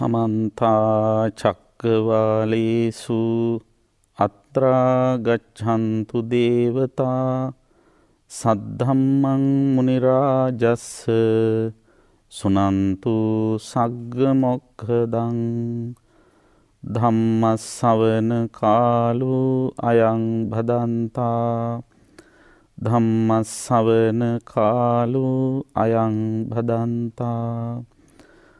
සමන්තා චක්කවාලේසු අත්‍රාගච්ඡන්තු දේවතා සද්ධම්මං මුනිරාජස්ස සුනන්තු සග්ගමොක්කදං ධම්මස්සවන කාලු අයං භදන්තා ධම්මස්සවන කාලු අයං භදන්තා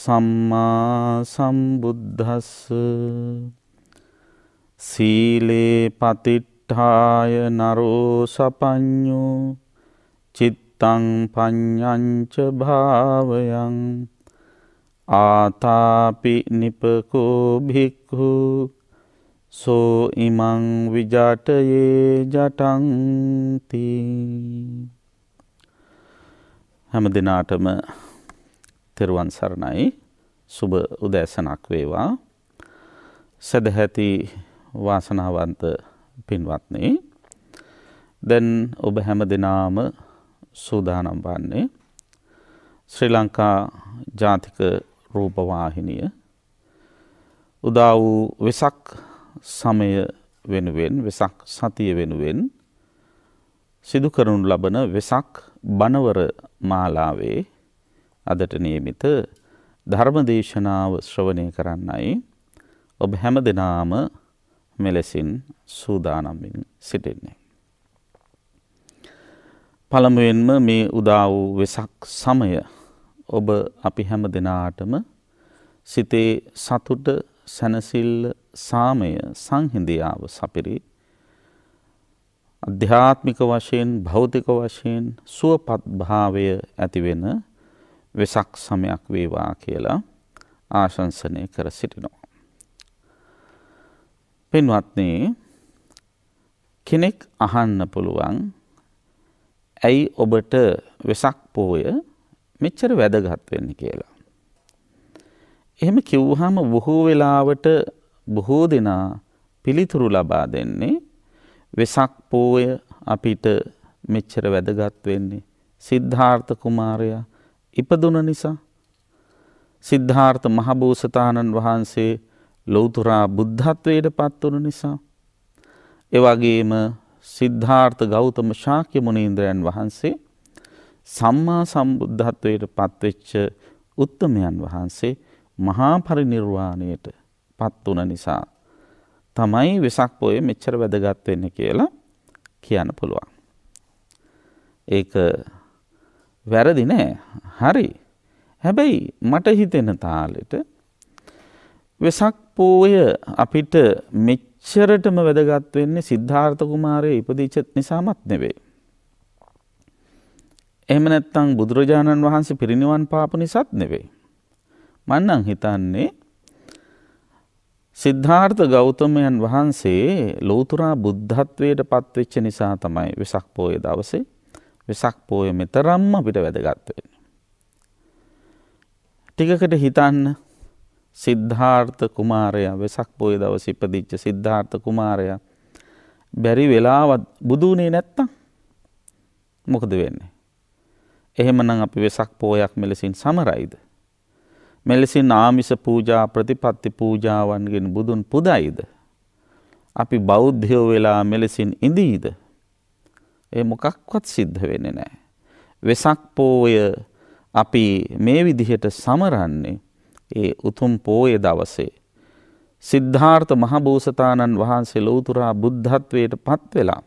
සම්මා සම්බුද්ධස්ස සීලේ පතිට්ඨාය නරෝ සපඤ්ඤෝ චිත්තං පඤ්ඤංච භාවයං ආතාපි නිපකෝ භික්ඛු සෝ ඉමං විජාටයේ ජටන්ති හැම දිනාටම තෙරුවන් සරණයි සුබ උදෑසනක් වේවා සැදැහැති වාසනාවන්ත පින්වත්නේ දැන් ඔබ හැම දෙනාම සූදානම් වන්නේ ශ්‍රී ලංකා ජාතික රූපවාහිනිය උදා වූ වෙසක් සමය වෙනුවෙන් වෙසක් සතිය වෙනුවෙන් සිදු කරනු ලබන වෙසක් බණවර මාලාවේ අදට නියමිත ධර්මදේශනාව ශ්‍රවණය කරන්නයි ඔබ හැම දෙනාම මෙලෙසින් සූදානම්මින් සිටින්නේ. පළමුවෙන්ම මේ උදා වූ වෙසක් සමය ඔබ අපි හැම දෙනාටම සිතේ සතුට සැනසිල්ල සාමය සංහිඳයාව සපිරි අධ්‍යාත්මික වශයෙන් භෞතික වශයෙන් සුවපත්භාවය ඇතිවෙන වෙසක් සමයක් වේවා කියලා ආශංසනය කර සිටිනවා. පින්වත්නි කෙනෙක් අහන්න පුළුවන් ඇයි ඔබට වෙසක් පෝය මෙච්චර වැදගත් වෙන්න කියලා. එහෙම කිව්හම බොහෝ වෙලාවට බොහෝ දෙනා පිළිතුරු ලබා දෙන්නේ වෙසක් පෝය අපිට මෙච්චර වැදගත් වෙන්නේ සිද්ධාර්ථ කුමාරයා ඉපදුන නිසා සිද්ධාර්ථ මහබෝසතාණන් වහන්සේ ලෞතුරා බුද්ධත්වයට පත්වන නිසා එවැගේම සිද්ධාර්ථ ගෞතම ශාක්‍ය මුනීන්ද්‍රයන් වහන්සේ සම්මා සම්බුද්ධත්වයට පත්වෙච්ච උත්තමයන් වහන්සේ මහා පරිනිර්වාණයට පත්වන නිසා තමයි වෙසක් පොය මෙච්චර වැදගත් වෙන්නේ කියලා කියන්න පුළුවන්. ඒක වැරදි නෑ හරි හැබැයි මට හිතෙන තාලෙට වෙසක් පෝය අපිට මෙච්චරටම වැදගත් වෙන්නේ සිද්ධාර්ථ කුමාරය ඉපදිච්චත් නිසාමත් නෙවේ. එහෙම නැත්තං බුදුරජාණන් වහන්සේ පිරිනිවන් පාපු නිසාත් නෙවේ. මන්නම් හිතන්නේ සිද්ධාර්ථ ගෞතමයන් වහන්සේ ලෝතුරා බුද්ධත්වයට පත්වෙච්ච නිසා තමයි වෙසක් පෝය දවසේ වෙසක් පෝය මෙතරම්ම අපිට වැදගත්වෙන්න. ටිකකට හිතන්න සිද්ධාර්ථ කුමාරයා වෙසක් පොය දවස ඉපදිච්ච සිද්ධාර්ථ කුමාරයා බැරි වෙලාවත් බුදුනේ නැත්තම් මොකද වෙන්නේ. එහෙමනම් අපි වෙසක් පෝයක් මෙලෙසින් සමරයිද. මෙලෙසින් ආමිස පූජා ප්‍රතිපත්ති පූජාවන්ගෙන් බුදුන් පුදයිද. අපි බෞද්ධයෝ වෙලා මෙලෙසින් ඉඳීද. ඒ මොකක්වත් සිද්ධ වෙන්නේ නැහැ. වෙසක් පෝය අපි මේ විදිහට සමරන්නේ ඒ උතුම් පෝය දවසේ. සිද්ධාර්ථ මහබෝසතාණන් වහන්සේ ලෝතුරා බුද්ධත්වයට පත් වෙලා.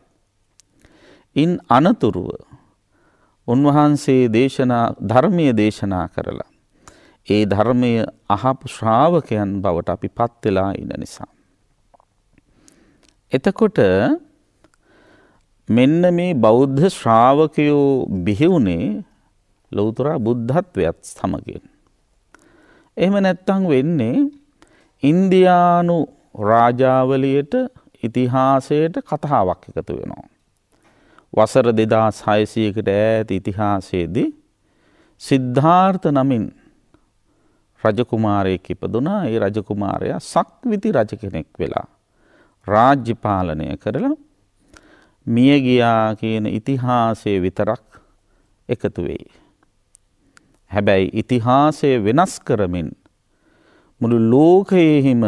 ඉන් අනතුරුව උන්වහන්සේ දේශනා ධර්මය දේශනා කරලා. ඒ ධර්මය අහපු ශ්‍රාවකයන් බවට අපි පත්වෙලා ඉන්න නිසා. එතකොට මෙන්න මේ බෞද්ධ ශ්‍රාවකයෝ බිහිවුනේ ලෞතර බුද්ධත්වයත් සමගින්. එහෙම නැත්තං වෙන්නේ ඉන්දියානු රාජාවලියට ඉතිහාසයට කතාවක් එකතු වෙනවා. වසර දෙදා සයිසයකට ඈත ඉතිහාසයේදී සිද්ධාර්ථ නමින් රජකුමාරයෙක් ඉපදුනා ඒ රජකුමාරයා සක්විති රජ කෙනෙක් වෙලා රාජ්‍ය පාලනය කරලා මිය ගියා කියන ඉතිහාසය විතරක් එකතු වෙයි. හැබැයි ඉතිහාසය වෙනස් කරමින් මුළු ලෝකයෙහිම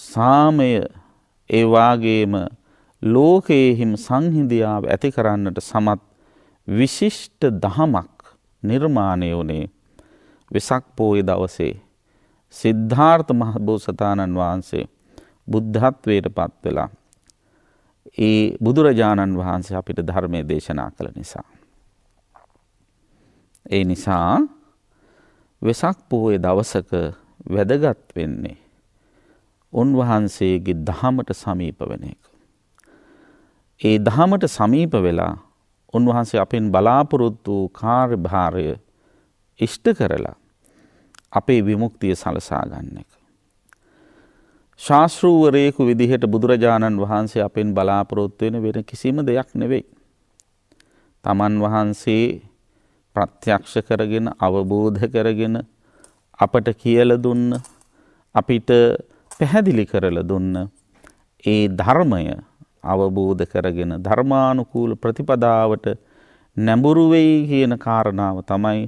සාමය ඒවාගේම ලෝකයෙහිම සංහිදියාව ඇති කරන්නට සමත් විශිෂ්ට දහමක් නිර්මාණය වනේ වෙසක් පෝය දවසේ සිද්ධාර්ථ මහබෝසතාණන් වහන්සේ බුද්ධත්වයට පත්වෙලා ඒ බුදුරජාණන් වහන්සේ අපිට ධර්මය දේශනා කළ නිසා. ඒ නිසා වෙසක් පෝය දවසක වැදගත් වෙන්නේ උන්වහන්සේගේ දහමට සමීප වෙන එක. ඒ දහමට සමීප වෙලා උන්වහන්සේ අපෙන් බලාපොරොත්තු වූ කාර්භාරය ඉෂ්ට කරලා අපේ විමුක්තිය සලසා ගන්න එක. ශාස්තෘූවරයෙකු විදිහට බුදුරජාණන් වහන්සේ අපෙන් බලාපොරොත්තු වෙන වෙන කිසිම දෙයක් නෙවෙයි. තමන් වහන්සේ ප්‍රත්‍යක්ෂ කරගෙන අවබෝධ කරගෙන අපට කියල දුන්න අපිට පැහැදිලි කරල දුන්න ඒ ධර්මය අවබෝධ කරගෙන ධර්මානුකූල ප්‍රතිපදාවට නැඹුරුවෙයි කියන කාරණාව තමයි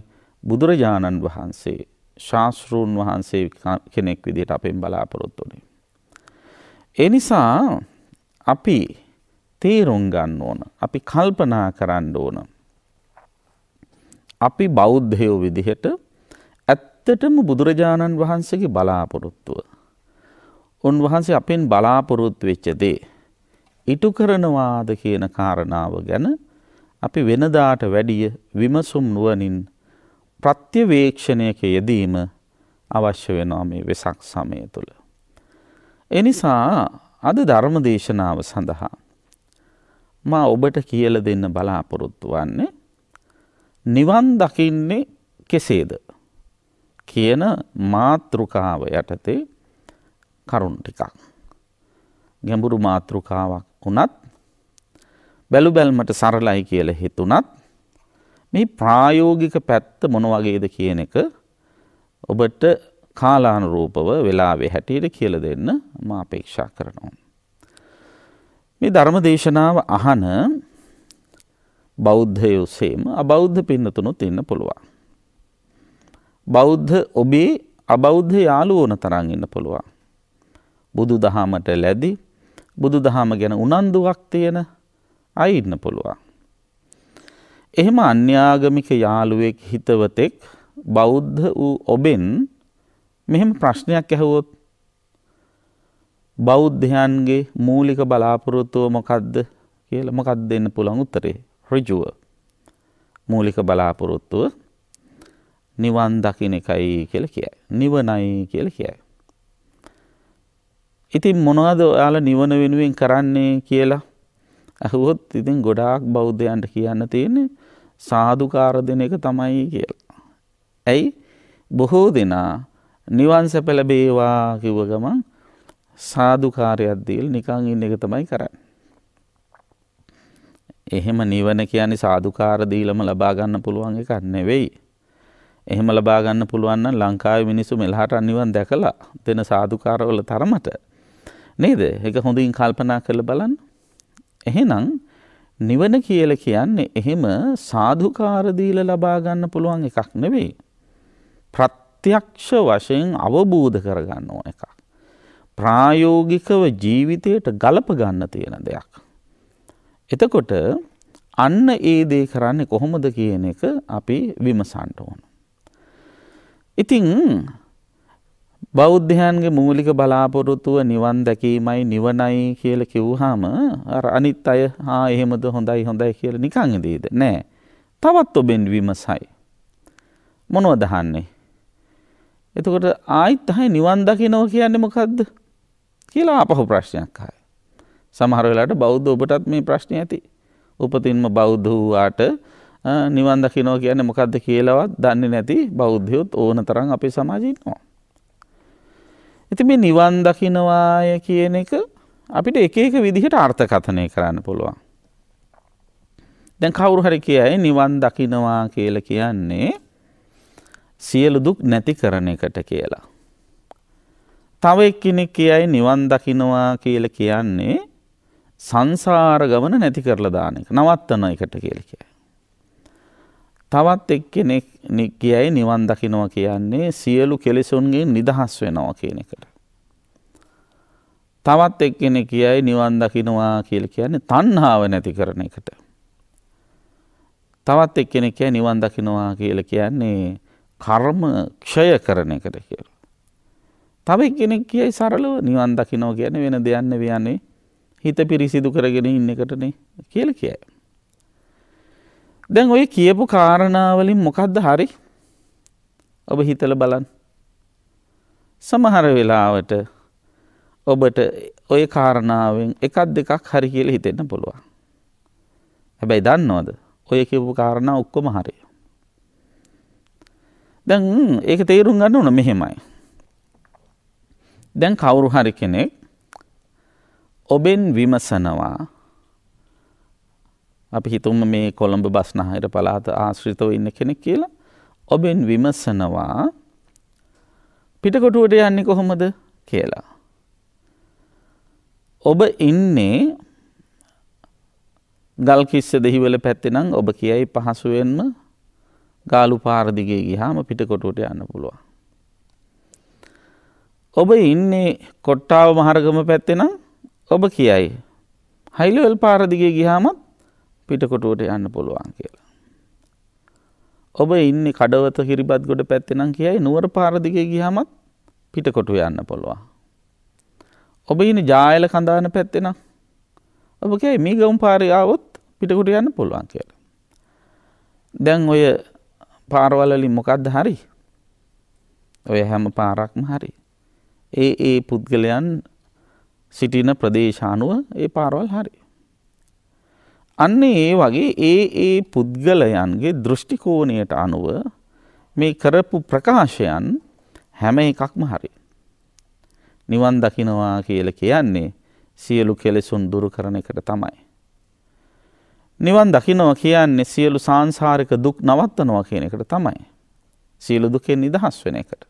බුදුරජාණන් වහන්සේ ශාස්තෘූන් වහන්සේ කෙනෙක් විදිට අපෙන් බලාපොරොත්තුනේ. ඒ නිසා අපි තේරුම් ගන්න ඕන. අපි කල්පනා කරන්න ඕන. අපි බෞද්ධයෝ විදිහට ඇත්තටම බුදුරජාණන් වහන්සේගේ බලාපොරොත්තුව. උන්වහන්සේ අපෙන් බලාපොරොත්තු වෙච්ච දේ ඉටු කරනවාද කියන කාරණාව ගැන අපි වෙනදාට වැඩිය විමසුම් නුවණින් ප්‍රත්‍යවේක්ෂණයක යෙදීම අවශ්‍ය වෙනවා මේ වෙසක් සමය තුළ. එනිසා අද ධර්ම දේශනාව සඳහා මා ඔබට කියල දෙන්න බලාපොරොත්තු වන්නේ නිවන් දකින්නේ කෙසේද කියන මාතෘකාව යටතේ කරුණ ටිකක්. ගැඹුරු මාතෘකාවක් වනත් බැලු බැල්මට සරලයි කියල හිතුනත් මේ ප්‍රායෝගික පැත්ත මොන වගේද කියන එක ඔබට කාලානුරූපව වෙලාවෙ හැටියට කියල දෙන්න ම අපේක්ෂා කරනවා. මේ ධර්ම දේශනාව අහන බෞද්ධයෝසේම අබෞද්ධ පින්නතුනුත් ඉන්න පුළුවන්. බෞද්ධ ඔබේ අබෞද්ධ යාලුවන තරන් ඉන්න පුළුවන්. බුදු දහමට ලැදි බුදු දහම ගැන උනන්දුවක් තියෙන අයි ඉන්න පුළුවන්. එහෙම අන්‍යාගමික යාළුවෙක් හිතවතෙක් බෞද්ධ වූ ඔබෙන් මෙහෙම ප්‍රශ්නයක් ඇහුවොත් බෞද්ධයන්ගේ මූලික බලාපොරොත්තුව මොකක්ද කියලා මොකක් දෙන්න පුළන් උත්තරේ ඍජුව මූලික බලාපොරොත්තුව නිවන් දකින එකයි කියල කියයි. නිවනයි කියල කියයි. ඉතින් මොනවද ඔයාල නිවන වෙනුවෙන් කරන්නේ කියලා ඇහුවොත් ඉතින් ගොඩාක් බෞද්ධයන්ට කියන්න තියෙන්නේ සාධකාර දෙන එක තමයි කියලා. ඇයි බොහෝ දෙනා නිවන් සැපලබේවා කිව්ව ගමන් සාධකාරයක් දීල් නිකං ඉන්න එක තමයි කරන්න. එහෙම නිවන කියන්නේ සාධකාරදීලම ලබාගන්න පුළුවන් එකක් නෙවෙයි. එහෙම ලබාගන්න පුළුවන්න ලංකාව මිනිසු මෙල්හට අනිවන් දැකලා දෙන සාධකාරවල තරමට. නේද එක හොඳින් කල්පනා කරල බලන්න. එහෙනම් නිවන කියල කියන්නේ එහෙම සාධකාරදීල ලබාගන්න පුළුවන් එකක් නෙවෙයි. ප්‍රත්‍යක්ෂ වශයෙන් අවබෝධ කරගන්න ඕන එකක්. ප්‍රායෝගිකව ජීවිතයට ගලප ගන්න තියෙන දෙයක්. එතකොට අන්න ඒ දේ කරන්නේ කොහොමද කියන එක අපි විමසන්ට ඕන. ඉතිං බෞද්ධයන්ගේ මූලික බලාපොරොතුව නිවන් දැකීමයි නිවනයි කියල කිව්හාම අනිත් අය හා එහෙමද හොඳයි හොඳයි කියල නිකංගදීද නෑ තවත් ඔබෙන් විමසයි. මොනව දහන්නේ. එතකොට ආයිත් අහයි නිවන් දකිනව කියන්නේ මොකක්ද කියලා අපහු ප්‍රශ්නයක් ආය. සමහර වෙලාට බෞද්ධ ඔබටත් මේ ප්‍රශ්නය ඇති. උපතින්ම බෞද්ධ වූවාට නිවන් දකිනෝ කියන්නේ මොකද්ද කියලාවත් දන්නේ නැති බෞද්ධයොත් ඕන තරම් අපේ සමාජයේ ඉන්නවා. ඉතින් මේ නිවන් දකිනවාය කියන එක අපිට එක එක විදිහට අර්ථකථනය කරන්න පුළුවන්. දැන් කවුරු හරි කියයි නිවන් දකිනවා කියලා කියන්නේ සියලු දුක් නැති කරන එකට කියලා. තව එක්කෙනෙක් කියයි නිවන් දකිනවා කියල කියන්නේ සංසාර ගමන නැති කරලා දාන එක නවත්තන එකට කියලා කියයි. තවත් එක්කෙනෙක් කියයි නිවන් දකිනවා කියන්නේ සියලු කෙලෙසුන්ගේ නිදහස් වෙනවා කියන එකට. තවත් එක්කෙනෙක් කියයි නිවන් දකිනවා කියලා කියන්නේ තණ්හාව නැති කරන එකට. තවත් එක්කෙනෙක් කියයි නිවන් දකිනවා කියලා කියන්නේ කර්ම ක්ෂය කරන එකට කියලා. තවයි කෙනෙක් කියයි සරලව නිවන් දකිනෝ ගැන වෙන දෙයන්න වයන්නේ හිත පිරිසිදු කරගෙන ඉන්න එකටනේ කියල කියයි. දැන් ඔය කියපු කාරණාවලින් මොකක්ද හරි ඔබ හිතල බලන් සමහර වෙලාවට ඔබට ඔය කාරණාවෙන් එකක් දෙකක් හරි කියල හිතෙන්න පුළුවන්. හැබැයි දන්නවද ඔය කිවපු කාරණ ඔක්කොම හරය. දැන් ඒක තේරුම් ගන්න ඕන මෙහෙමයි. දැන් කවුරු හරි කෙනෙක් ඔබෙන් විමසනවා අපි හිතුම මේ කොළඹ බස්නහයට පළාත ආශ්‍රිතව ඉන්න කෙනෙක් කියලා ඔබෙන් විමසනවා පිටකොටුවට යන්නේ කොහොමද කියලා. ඔබ ඉන්නේ ගල්කිස්ස දෙහිවල පැත්තෙනම් ඔබ කියයි පහසුවෙන්ම ගාලු පාරදිගේ ගිහාම පිටකොටුවට යන්න පුළුවන්. ඔබ ඉන්නේ කොට්ටාව මහරගම පැත්තෙනම් ඔබ කියයි. හයිලවල් පාරදිගේ ගිහාමත් පිටකොටුවට යන්න පුළුවන් කියලා. ඔබ ඉන්න කඩවත කිරිබත් ගොඩ පැත්තෙනම් කියයි නුවර පාරදිගේ ගිහමත් පිටකොටු යන්න පුළුවන්. ඔබ ඉන්න ජායල කඳාන පැත්තෙනම් ඔබ කියයි මේ ගවම් පාරයාවොත් පිටකුට යන්න පුළුවන් කියලා. දැන් ඔය පාරවලලින් මොකක්ද හරි ඔය හැම පාරක්ම හරි ඒ ඒ පුද්ගලයන් සිටින ප්‍රදේශානුව ඒ පාරවල් හරි. අන්න ඒ වගේ ඒ ඒ පුද්ගලයන්ගේ දෘෂ්ටිකෝණයට අනුව මේ කරපු ප්‍රකාශයන් හැම එකක්ම හරි. නිවන් දකිනවා කියල කියන්නේ සියලු කෙලෙසුන් දුරු කරන එකට තමයි. නිවන් දකිනව කියන්නේ සියලු සංසාරික දුක් නවත්තනවා කියන එකට තමයි. සියලු දුකෙන් නිදහස් වෙන එකට.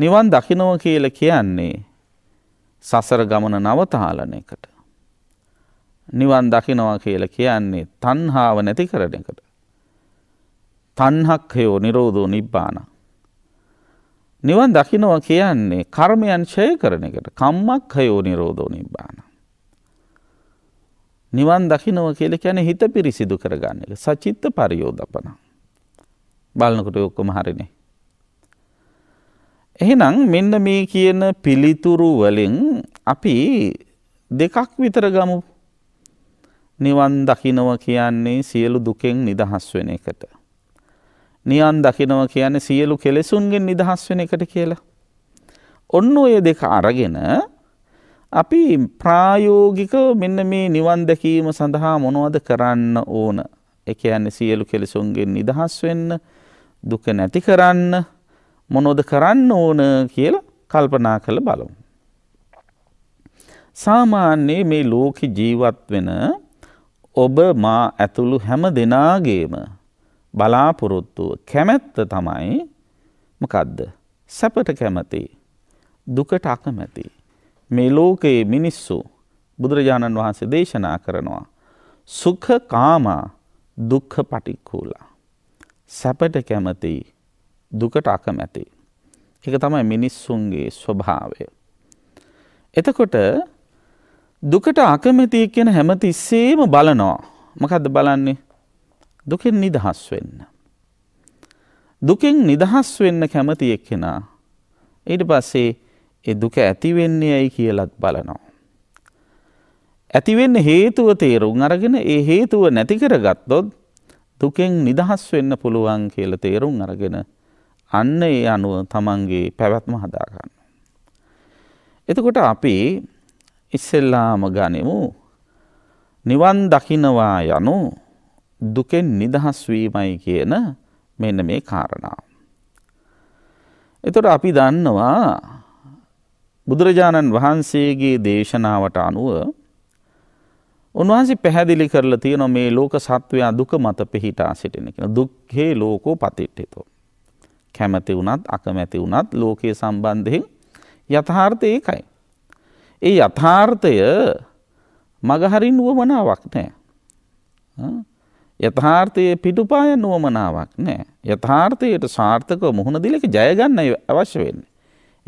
නිවන් දකිනව කියල කියන්නේ සසර ගමන නවතහලන එකට. නිවන් දකිනවා කියල කියන්නේ තන්හාාව නැති කරන එකට. තන්හක්හයෝ නිරෝධෝ නිබ්බාන. නිවන් දකිනව කියන්නේ කර්මයන් ශය කරන එකට කම්මක් හයෝ නිරෝධෝ නිබ්බාන. නිවන් දකිනව කියල කියැන හිත පිරිසිදු කරගන්න එක සචිත්ත පරියෝධපන. බලන්නකට ඔක්කොම හරිනේ එහෙනම් මෙන්න මේ කියන පිළිතුරු වලින් අපි දෙකක් විතර ගමු. නිවන් දකිනව කියන්නේ සියලු දුකෙන් නිදහස් වෙන එකට. නිවන් දකිනව කියන්නේ සියලු කෙලෙසුන්ගෙන් නිදහස් වෙන එකට කියලා. ඔන්න ඔය දෙක අරගෙන අපි ප්‍රායෝගික මෙන්න මේ නිවන් දැකීම සඳහා මොනවද කරන්න ඕන. එක යන්නේ සියලු කෙලෙසුන්ගෙන් නිදහස් වෙන්න දුක නැති කරන්න මොනොද කරන්න ඕන කියල කල්පනා කළ බලමු. සාමාන්‍යයේ මේ ලෝකෙ ජීවත් වෙන ඔබ මා ඇතුළු හැම දෙනාගේම බලාපොරොත්තුව කැමැත්ත තමයි මකදද සැපට කැමති දුකට අකමැති මේ ලෝකයේ මිනිස්සු බුදුරජාණන් වහන්සේ දේශනා කරනවා සුඛ කාමා දුක්ඛ පටික්කූලා සැපට කැමති දුකට අකමැති. එක තමයි මිනිස්සුන්ගේ ස්වභාවය. එතකොට දුකට අකමැති කියන හැමතිස්සේම බලනවා. මකද බලන්නේ දුකෙන් නිදහස් වෙන්න. දුකෙන් නිදහස් වෙන්න කැමති එක්කෙනා ඊට පස්සේ ඒ දුක ඇතිවෙන්නේ ඇයි කියලත් බලනවා. ඇතිවෙන්න හේතුව තේරුම් අරගෙන ඒ හේතුව නැතිකර ගත්තොත් දුකෙන් නිදහස් වෙන්න පුළුවන් කියල තේරුම් අරගෙන අන්න ඒ අනුව තමන්ගේ පැවැත්ම හදාගන්න. එතකොට අපි ඉස්සෙල්ලාම ගනිමු නිවන් දකිනවා යනු දුකෙන් නිදහස් වීමයි කියන මෙන්න මේ කාරණාව. එතොට අපි දන්නවා බුදුරජාණන් වහන්සේගේ දේශනාවට අනුව උන්වහන්සේ පැහැදිලි කරලා තියෙන මේ ලෝක සත්වයා දුක මත පිහිටා සිටින කියන දුක්හේ ලෝකෝ පතිට්ඨිතෝ. කැමති වුණත් අකමැති වුණත් ලෝකයේ සම්බන්ධයෙන් යථාර්ථය ඒකයි. ඒ යථාර්ථය මගහරින් නුවමනාවක් නෑ. යථාර්ථයේ පිටුපාය නුවමනාවක් නෑ. යථාර්ථයට සාර්ථක මුහුණ දිලක ජයගන්න අවශ්‍ය වෙන්නේ.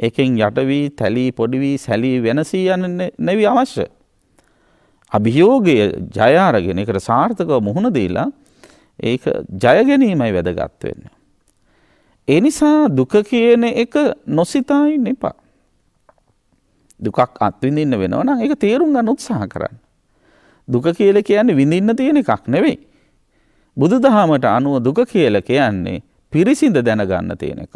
එකෙන් යටවී තැලී පොඩිවී සැලී වෙනසී යන නැවී අවශ්‍ය. අභියෝගය ජයාරගෙන එකට සාර්ථකව මුහුණ දීලා ඒක ජයගැනීමයි වැදගත්වවෙන්නේ. ඒ නිසා දුක කියන එක නොසිතායින් එපා. දුකක් අත්විඳින්න වෙනවා නම් ඒක තේරුම් ගන්න උත්සාහ කරන්න. දුක කියලා කියන්නේ විඳින්න තියෙන එකක් නෙවෙයි. බුදුදහමට අනුව දුක කියලා කියන්නේ පිරිසිඳ දැනගන්න තියෙන එකක්.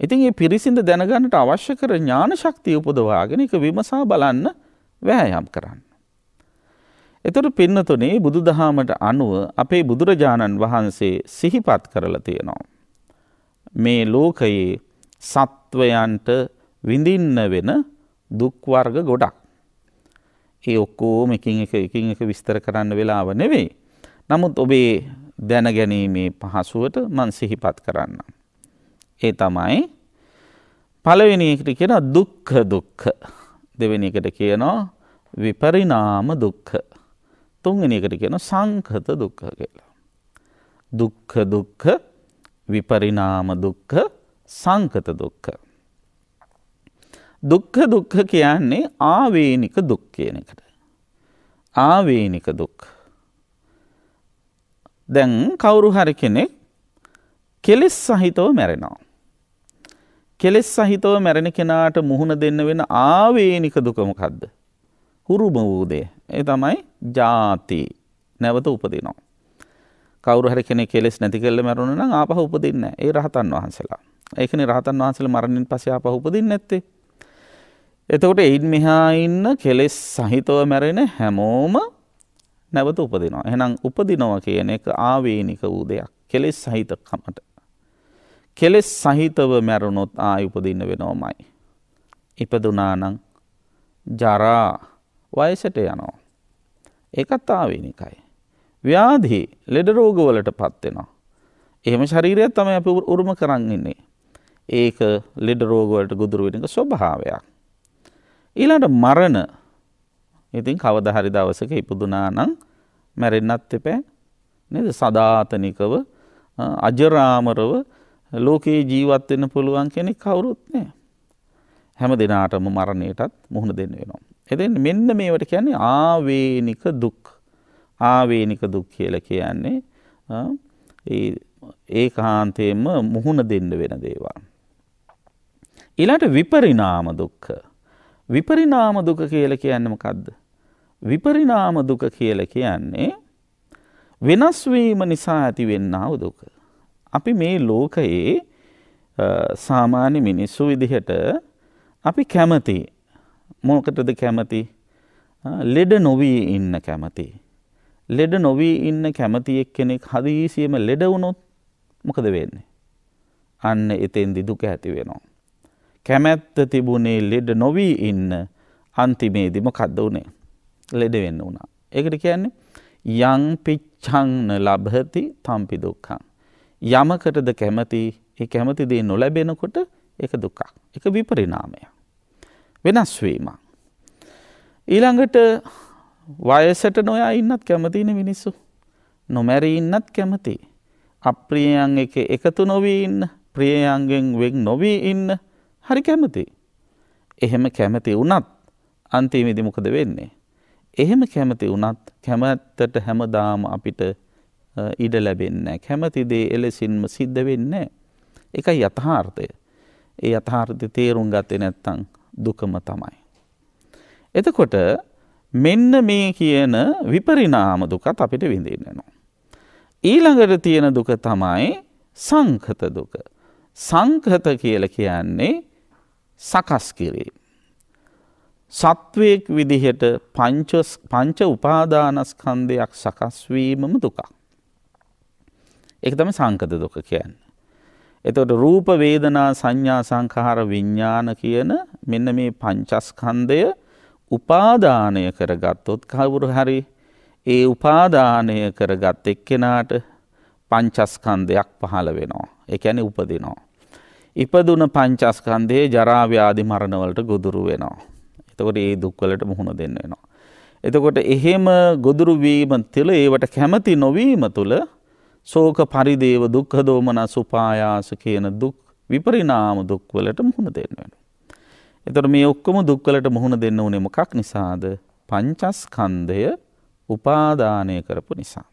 ඉතින් මේ පිරිසිඳ දැනගන්නට අවශ්‍ය කර ඥාන ශක්තිය උපදවාගෙන ඒක විමසා බලන්න වෑයම් කරන්න. එතකොට පින්නතුනේ බුදුදහමට අනුව අපේ බුදුරජාණන් වහන්සේ සිහිපත් කරලා තියෙනවා. මේ ලෝකයේ සත්වයන්ට විඳින්න වෙන දුක්වර්ග ගොඩක්. ඒ ඔක්කෝම එකින් එක එකින් එක විස්තර කරන්න වෙලාව නෙවෙයි. නමුත් ඔබේ දැනගැනීමේ පහසුවට මන් සිහිපත් කරන්න. ඒ තමයි පළවෙනි එකට කියන දුක්ඛ දුක්ඛ දෙවෙනි එකට කියනවා විපරිණාම දුක්ඛ තුන්වෙනි එකට කියන සංඛත දුක්ඛ කියලා. දුක්ඛ දුක්ඛ විපරිණාම දුක්ඛ සංකත දුක්ඛ. දුක්ඛ දුක්ඛ කියන්නේ ආවේනික දුක් කියන එකට. ආවේනික දුක්. දැන් කවුරු හරි කෙනෙක් කෙලෙස් සහිතව මැරෙනවා. කෙලෙස් සහිතව මැරෙන කෙනාට මුහුණ දෙන්න වෙන ආවේනික දුක මොකද්ද? හුරුම වූ දේ. ඒ තමයි ජාති. නැවත උපදිනවා. කවුරු හරි කෙනෙක් කෙලෙස් නැති කරලා මැරුණා නම් ආපහු උපදින්නේ නැහැ. ඒ රහතන් වහන්සේලා. ඒකනේ රහතන් වහන්සේලා මරණයෙන් පස්සේ ආපහු උපදින්නේ නැත්තේ. එතකොට එයින් මෙහා ඉන්න කෙලෙස් සහිතව මැරෙන හැමෝම නැවත උපදිනවා. එහෙනම් උපදිනවා කියන එක ආවේනික වූ දෙයක්. කෙලෙස් සහිත කමට. කෙලෙස් සහිතව මැරුණොත් ආයි උපදින්න වෙනවමයි. ඉපදුනා නම් ජරා වයසට යනවා. ඒකත් ආවේනිකයි. ව්‍යාධි ලෙඩ රෝගවලට පත්වෙනවා. එහෙම ශරීරයත් තම අප උරුම කරන්න ඉන්නේ. ඒක ලෙඩ රෝගවලට ගුදුරුවෙනක ස්වභාවයක්. ඊළට මරණ ඉතින් කවදහරි දවසක ඉපදුනා නං මැරෙන්න්නත් එපෑ නද සදාතනිකව අජරාමරව ලෝකයේ ජීවත්වෙන්න පුළුවන් කෙනෙක් කවුරුත් නෑ. හැම දෙනාටම මරණයටත් මුහුණ දෙන්න වෙනවා. එදෙන් මෙන්න මේවට කියන්නේ ආවේනික දුක්. ආවේනික දුක් කියල කියන්නේ ඒ කාන්තයෙන්ම මුහුණ දෙන්න වෙන දේවා. ඉලට විපරිනාම දුක්ක. විපරිනාම දුක කියල කියන්නම කද්ද. විපරිනාම දුක කියල කියන්නේ වෙනස්වීම නිසා ඇතිවෙන්නාව දුක. අපි මේ ලෝකයේ සාමාන්‍ය මිනිස්සු විදිහට අපි කැමති මොකටද කැමති ලෙඩ නොවී ඉන්න කැමති. ලෙඩ නොවී ඉන්න කැමතියෙක් කෙනෙක් හදීසියම ලෙඩ වුණොත් මොකද වෙන්නේ. අන්න එතෙන්දි දුක ඇති වෙනවා. කැමැත්ත තිබුණේ ලෙඩ නොවී ඉන්න අන්තිමේදිම කද්ද වනේ ලෙඩ වෙන්න වුණා. ඒකට කියන්නේ යං පිච්චංන ලබහති තම්පි දුක්කං. යමකටද කැමති ඒ කැමති දේ නොලැබෙනකොට එක දුකක්. එක විපරිනාමය. වෙනස්වීම. ඊළඟට වයසට නොයා ඉන්නත් කැමතින මිනිස්සු. නොමැරී ඉන්නත් කැමති. අප්‍රියයන් එක එකතු නොවී ඉන්න ප්‍රියයන්ගෙන් වෙක් නොවී ඉන්න හරි කැමති. එහෙම කැමති වනත් අන්තිමේදි මොකද වෙන්නේ. එහෙම කැමති වනත් කැමැත්තට හැමදාම අපිට ඉඩ ලැබෙන්න කැමතිදේ එලෙසින්ම සිද්ධ වෙන්න එක යථාර්ථය ඒ යථාර්ථය තේරුම් ගත්තේ නැත්තං දුකම තමයි. එතකොට මෙන්න මේ කියන විපරිනාම දුකත් අපිට විඳින්නවා. ඊළඟට තියෙන දුක තමයි සංකත දුක. සංකත කියල කියන්නේ සකස් කිරීම. සත්වයෙක් විදිහට පංච උපාදානස්කන්දයක් සකස්වීමම දුකක්. එක තම සංකත දුක කියන්න. එතට රූප වේදනා සංඥා සංකහර විඤ්ඥාන කියන මෙන්න මේ පංචස්කන්දය උපාදානය කරගත්තොත් කවුරු හරි ඒ උපාදානය කරගත් එක්කෙනාට පංචස්කන්ධයක් පහළ වෙනවා. එකැන උපදිනවා. ඉපදුන පංචස්කන්දයේ ජරාව්‍යාධි මරණවලට ගොදුරු වෙනවා. එතකොට ඒ දුක්වලට මුහුණ දෙන්න වෙනවා. එතකොට එහෙම ගොදුරුවීම තුළ ඒවට කැමති නොවීම තුළ සෝක පරිදේව දුක්හදෝමන සුපායාස කියන දුක් විපරිනාම දුක්වලට මුහුණ දෙන්න වෙනවා. එතකොට මේ ඔක්කොම දුක්වලට මුහුණ දෙන්න උනේ මොකක් නිසාද? පංචස්කන්ධය උපාදානය කරපු නිසා.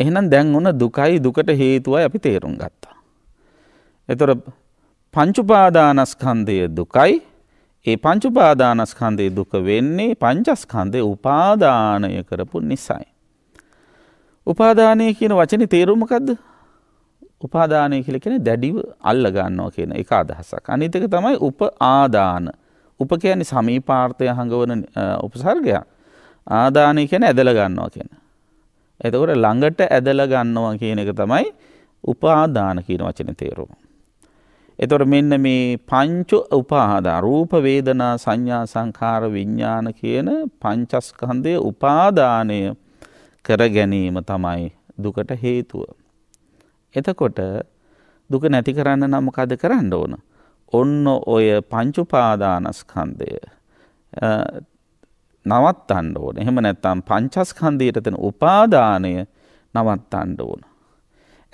එහෙනම් දැන් ඔන්න දුකයි දුකට හේතුවයි අපි තේරුම් ගත්තා. එතකොට පංචඋපාදානස්කන්ධය දුකයි ඒ පංචුපාදානස්කන්දේ දුක වෙන්නේ පංචස්කන්දය උපාදානය කරපු නිසයි. උපාදානය කියන වචන තේරුමකද උපාදානය කියල කෙන දැඩිව අල්ල ගන්නවා කියන එක අදහසක්. අනිතක තමයි උප ආදාන. උප කියන්නේ සමීපාර්ථය හඟවන උපසර්ගයක්. ආදානය කියන ඇදල ගන්නවා කියන. එතකොට ළඟට ඇදල ගන්නවා කියන එක තමයි උපාදාන කියන වචන තේරුම. එතොට මෙන්න මේ පංචු උපාදා රූප වේදනා සංඥා සංකාර විඤ්ඥාන කියන පංචස්කන්දය උපාදානය කර ගැනීම තමයි දුකට හේතුව. එතකොට දුක නැති කරන්න නම් මොකද කරන්න ඕන. ඔන්න ඔය පංචුපාදානස්කන්දය නවත්තන්න ඕන. එහෙම නැත්තම් පංචස්කන්දීටතන උපාදානය නවත්තන්න ඕන.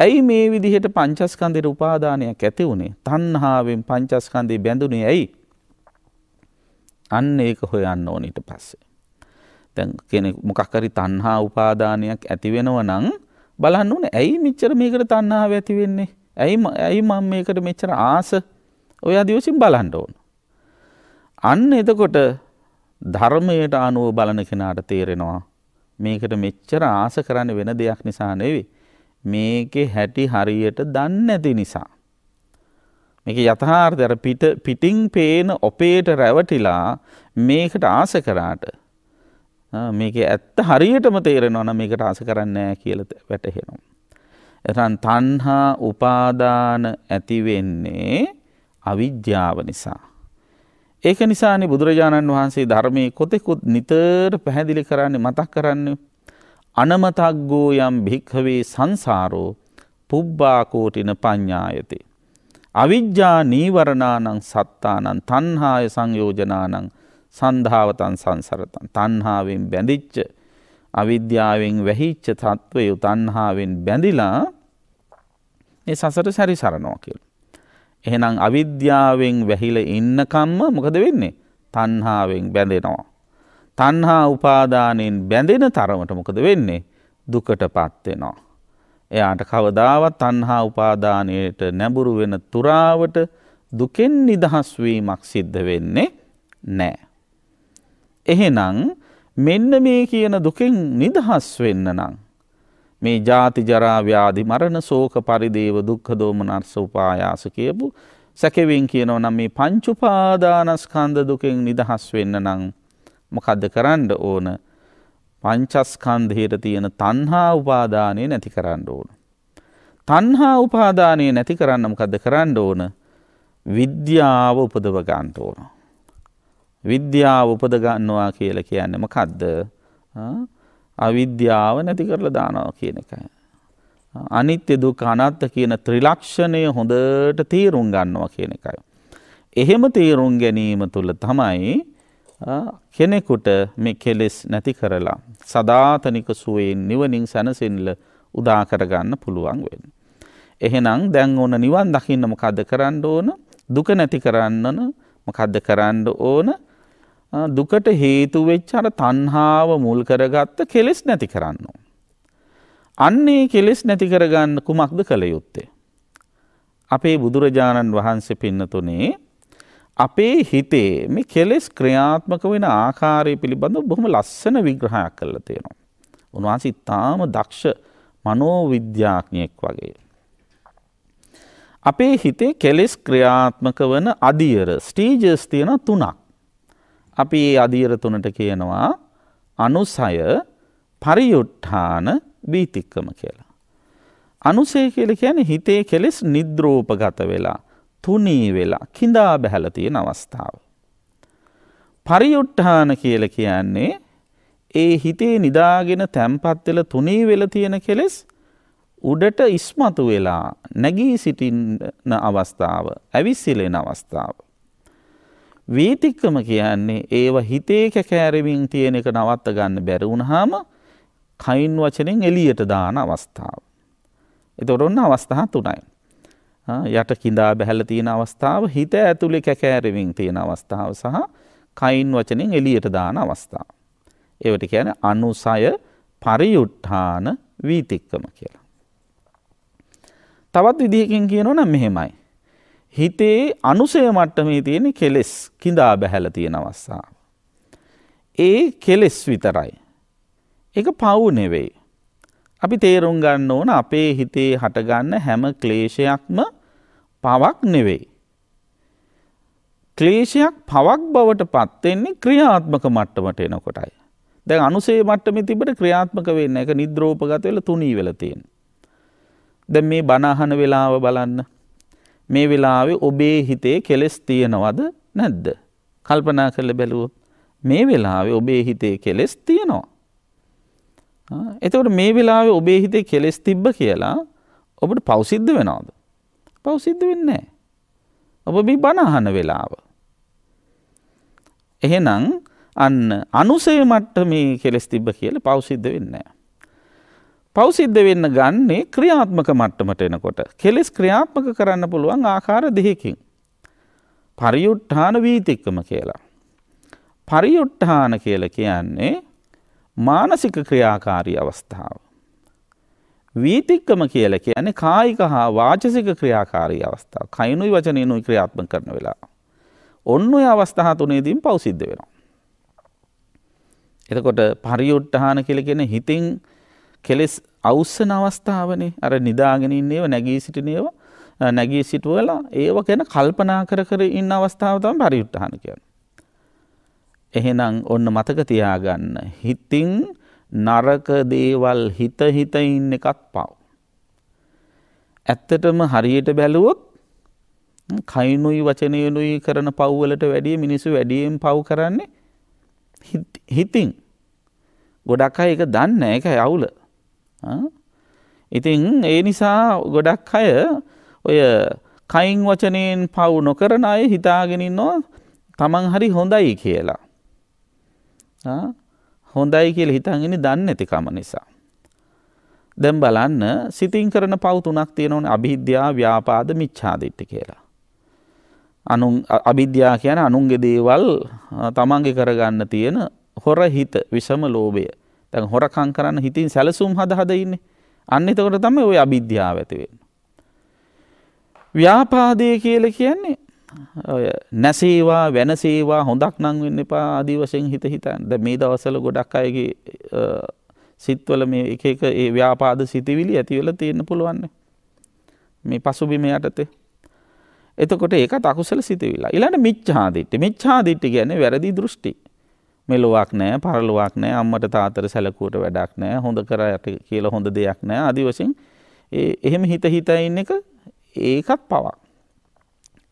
ඇයි මේ විදිහට පංචස්කන්දිට උපාදානයක් ඇති වුණේ තන්හාාවෙන් පංචස්කන්දී බැඳුනේ ඇයි අන්න ඒක හොයන්න ඕනට පස්සේ. තැන් කෙනෙ මොකකරි තන්හා උපාදානයක් ඇතිවෙනව නං බලන්න ඕන ඇයි මිච්චර මේකට තන්නාව ඇති වෙන්නේ ඇයි ඇයි මං මේකට මෙච්චර ආස ඔය අදිවසින් බලන්ට ඕන. අන්න එතකොට ධර්මයට අනුව බලන කෙනාට තේරෙනවා මේකට මෙච්චර ආස කරන්න වෙන දෙයක් නිසා නෙවි මේකෙ හැටි හරියට දන්න නැති නිසා. මේක යථාර්ථය පිට පිටින් පේන ඔපේට රැවටිලා මේකට ආස කරාට මේක ඇත්ත හරියටම තේරෙනවන මේකට ආස කරන්නෑ කියල වැටහෙනවා. එතන් තන්හා උපාදාන ඇතිවෙන්නේ අවිද්‍යාව නිසා. ඒක නිසානි බුදුරජාණන් වහන්සේ ධර්මය කොතෙකුත් නිතර පැහැදිලි කරන්නේ මතක් කරන්න. අනමතක්ගෝ යම් භික්හවේ සංසාරෝ පුබ්බාකෝටින පඤ්ඥායති. අවිද්‍යා නීවරණානං සත්තානන් තන්හාය සංයෝජනානං සන්ධාවතන් සංසරතන් තන්හාාවෙන් බැඳිච්ච අවිද්‍යාවෙන් වැහිච්ච තත්ත්වයු තන්හාාවෙන් බැඳිලා ඒ සසට සැරි සරණෝ කියල්. එහෙනම් අවිද්‍යාවෙන් වැහිල ඉන්නකම්ම මොකද වෙන්නේ තන්හාාවෙන් බැඳෙනවා. තන්හා උපාදානයෙන් බැඳෙන තරමට මොකද වෙන්නේ දුකට පත්වෙනවා. එයාට කවදාවත් තන්හා උපාදානයට නැඹුරු වෙන තුරාවට දුකෙන් නිදහස්වීමක් සිද්ධ වෙන්නේ නෑ. එහෙනම් මෙන්න මේ කියන දුකෙන් නිදහස් වෙන්න නම්. මේ ජාති ජරාව්‍යාධි මරණ සෝක පරිදේව දුක්ඛ දෝමනර්ස උපායාස කියපු සැකෙවින් කියනව නම් මේ පංචුපාදානස්කන්ධ දුකෙන් නිදහස් වෙන්න නම් මොකද්ද කරන්න ඕන පංචස්කන්ධයට තියෙන තණ්හා උපාදානය නැති කරන්න ඕන. තණ්හා උපාදානය නැති කරන්න මොකද්ද කරන්න ඕන විද්‍යාව උපදව ගන්න ඕන. විද්‍යාව උපද ගන්නවා කියලා කියන්න මොකද්ද? අවිද්‍යාව නැති කරලා දානවා කියන එකයි. අනිත්‍ය දුක්ඛ අනාත්ම කියන ත්‍රිලක්ෂණය හොඳට තේරුම් ගන්නවා කියන එකයි. එහෙම තේරුම් ගැනීම තුළ තමයි කෙනෙකුට මේ කෙලෙස් නැති කරලා සදාතනික සුවයෙන් නිවනින් සැනසෙල්ල උදා කරගන්න පුළුවන් වෙන. එහෙනම් දැන් ඕන නිවන් දකින්න මොකද්ද කරන්න ඕන? දුක නැති කරන්න මොකද්ද කරන්න ඕන? දුකට හේතු වෙච්ච අර තණ්හාව මුල් කරගත්ත කෙලෙස් නැති කරන්න. අන්නේ කෙලෙස් නැති කරගන්න කුමක්ද කළ යුත්තේ. අපේ බුදුරජාණන් වහන්සේ පින්නතුනේ අපේ හිතේ මේ කෙලෙස් ක්‍රියාත්මක වෙන ආකාරය පිළිබඳව බොහොම ලස්සන විග්‍රහයක් කරලා තියෙනවා. උන්වහන්සේ ඉතාම දක්ෂ මනෝවිද්‍යාඥයෙක් වගේ. අපේ හිතේ කෙලෙස් ක්‍රියාත්මක වන අදියර ස්ටීජස් තියෙන තුනක්. අපි ඒ අධීර තුනට කියනවා අනුසය පරියුට්ඨාන බීතික්කම කියලා. අනුසය කියල කියන්නේ හිතේ කෙලෙස් නිද්‍රෝපගත වෙලා තුනී වෙලා කිඳා බැහැල තියෙන අවස්ථාව. පරියුට්ඨාන කියල කියන්නේ ඒ හිතේ නිදාගෙන තැම්පත්වෙල තුනී වෙල තියෙන කෙලෙස් උඩට ඉස්මතු වෙලා නැගී සිටින්න අවස්ථාව ඇවිස්සිලෙන අවස්ථාව. වීතික්කම කියන්නේ ඒවා හිතේ කැකෑරමින් තියෙන එක නවත්ත ගන්න බැරවුණහාම කයින් වචනෙන් එලියට දාන අවස්ථාව. එතකොට ඔන්න අවස්ථා තුනයි. යට කිඳා බැහැල තියෙන අවස්ථාව හිත ඇතුලේ කැකෑරමින් තියෙන අවස්ථාව සහ කයින් වචනෙන් එලියට දාන අවස්ථාව. ඒවට කියන අනුසය පරියුට්ඨාන වීතික්කම කියලා. තවත් විදිහකින් කියනවනම් මෙහෙමයි. හිතේ අනුසය මට්ටමේ තියෙන කෙලෙස් කිඳා බැහැල තියෙන අවස්ථාව. ඒ කෙලෙස් විතරයි. එක පව් නෙවෙයි. අපි තේරුම් ගන්න ඕන අපේ හිතේ හටගන්න හැම ක්ලේෂයක්ම පවක් නෙවෙයි. ක්ලේෂයක් පවක් බවට පත්වෙන්නේ ක්‍රියාත්මක මට්ටමට එනකොටයි. දැන් අනුසේ මට්ටමේ තිබට ක්‍රියාත්මක වෙන්න එක නිද්‍රෝපගත වෙලා තුනී වෙලා තියෙන. දැන් මේ බණ අහන වෙලාව බලන්න මේ වෙලාවේ ඔබේ හිතේ කෙලෙස් තියෙනවද නැද්ද? කල්පනා කරලා බැලුවොත් මේ වෙලාවේ ඔබේ හිතේ කෙලෙස් තියෙනවා. එතකොට මේ වෙලාවේ ඔබේ හිතේ කෙලෙස් තිබ්බ කියලා ඔබට පෞසිද්ධ වෙනවද? පෞසිද්ධ වෙන්නේ නැහැ. ඔබ මේ බණ අහන වෙලාව. එහෙනම් අන්න අනුසය මට්ටමේ කෙලෙස් තිබ්බ කියලා පෞසිද්ධ වෙන්නේ නැහැ. පෞසිද්ධ වෙන්න ගන්නේ ක්‍රියාත්මක මට්ටමට එනකොට. කෙලෙස් ක්‍රියාත්මක කරන්න පුළුවන් ආකාර දෙහකින්. පරියුට්ඨාන වීතික්කම කියලා. පරියුට්ඨාන කියල කියන්නේ මානසික ක්‍රියාකාරී අවස්ථාව. වීතික්කම කියල කියන්නේ කායික හා වාචසික ක්‍රියාකාරී අවස්ථාව කයිනුයි වචනයනුයි ක්‍රියාත්ම කරන වෙලා. ඔන්න ඔය අවස්ථා තුනේදීම් පෞසිද්ධ වෙනවා. එතකොට පරියුට්ටහාන කෙලගෙන හිතින් කෙලෙස් අවස්සන අවස්ථාවනේ අර නිදාගෙනින් ඒව නැගී සිටිනේව නැගී සිටුවලා ඒව ගැන කල්පනා කර කර ඉන්න අවස්ථාව තම පරියුත්තහන කියන. එහෙනම් ඔන්න මතක තියාගන්න. හිතින් නරක දේවල් හිත හිත ඉන්න එකත් පව්. ඇත්තටම හරියට බැලුවොත් කයිනුයි වචනයනුයි කරන පව්වලට වැඩිය මිනිසු වැඩියෙන් පව් කරන්නේ හිතින් ගොඩක් අය එක දන්න එක අවුල ඉතින් ඒ නිසා ගොඩක් අය ඔය කයින් වචනයෙන් පව් නොකරන අය හිතාගෙනින්නවා තමන් හරි හොඳයි කියලා. හොඳයි කියල හිතන්ගෙන දන්න ඇතිකම නිසා. දැම් බලන්න සිතින් කරන පවතුනක් තියෙනවන අභිද්‍යා ව්‍යාපාද මිච්ඡාදිට්ටි කියලා. අනු අභිද්‍යා කියන අනුන්ගේ දේවල් තමන්ගේ කරගන්න තියෙන හොර හිත විසම ලෝබය දැන් හොරකං කරන්න හිතින් සැලසුම් හද හද ඉන්නේ අන්න එතකොට තම ඔය අභිද්‍යාව ඇතිවෙන්න. ව්‍යාපාදය කියල කියන්නේ නැසේවා වෙනසේවා හොඳක් නං වෙන්න එපා අදී වශයෙන් හිත හිතන් ද මේ දවසල ගොඩක් අයගේ සිත්වල මේ එක එක ඒ ව්‍යාපාද සිතිවිලි ඇතිවෙල තියෙන්න පුළුවන්න මේ පසුබිම යටතේ එතකොට ඒක අකුසල සිතිවිලා ඉලට මිච්චාදිට්ටි මිච්චාදිට්ටි ගැන වැරදි දෘෂ්ටි මෙලොවක් නෑ පරලොවක් නෑ අම්මට තාතර සැලකුවට වැඩක් නෑ හොඳ කර යට කියලා හොඳ දෙයක් නෑ අදි වශයෙන් ඒ එහෙම හිත හිතයින්න එක ඒකත් පවක්.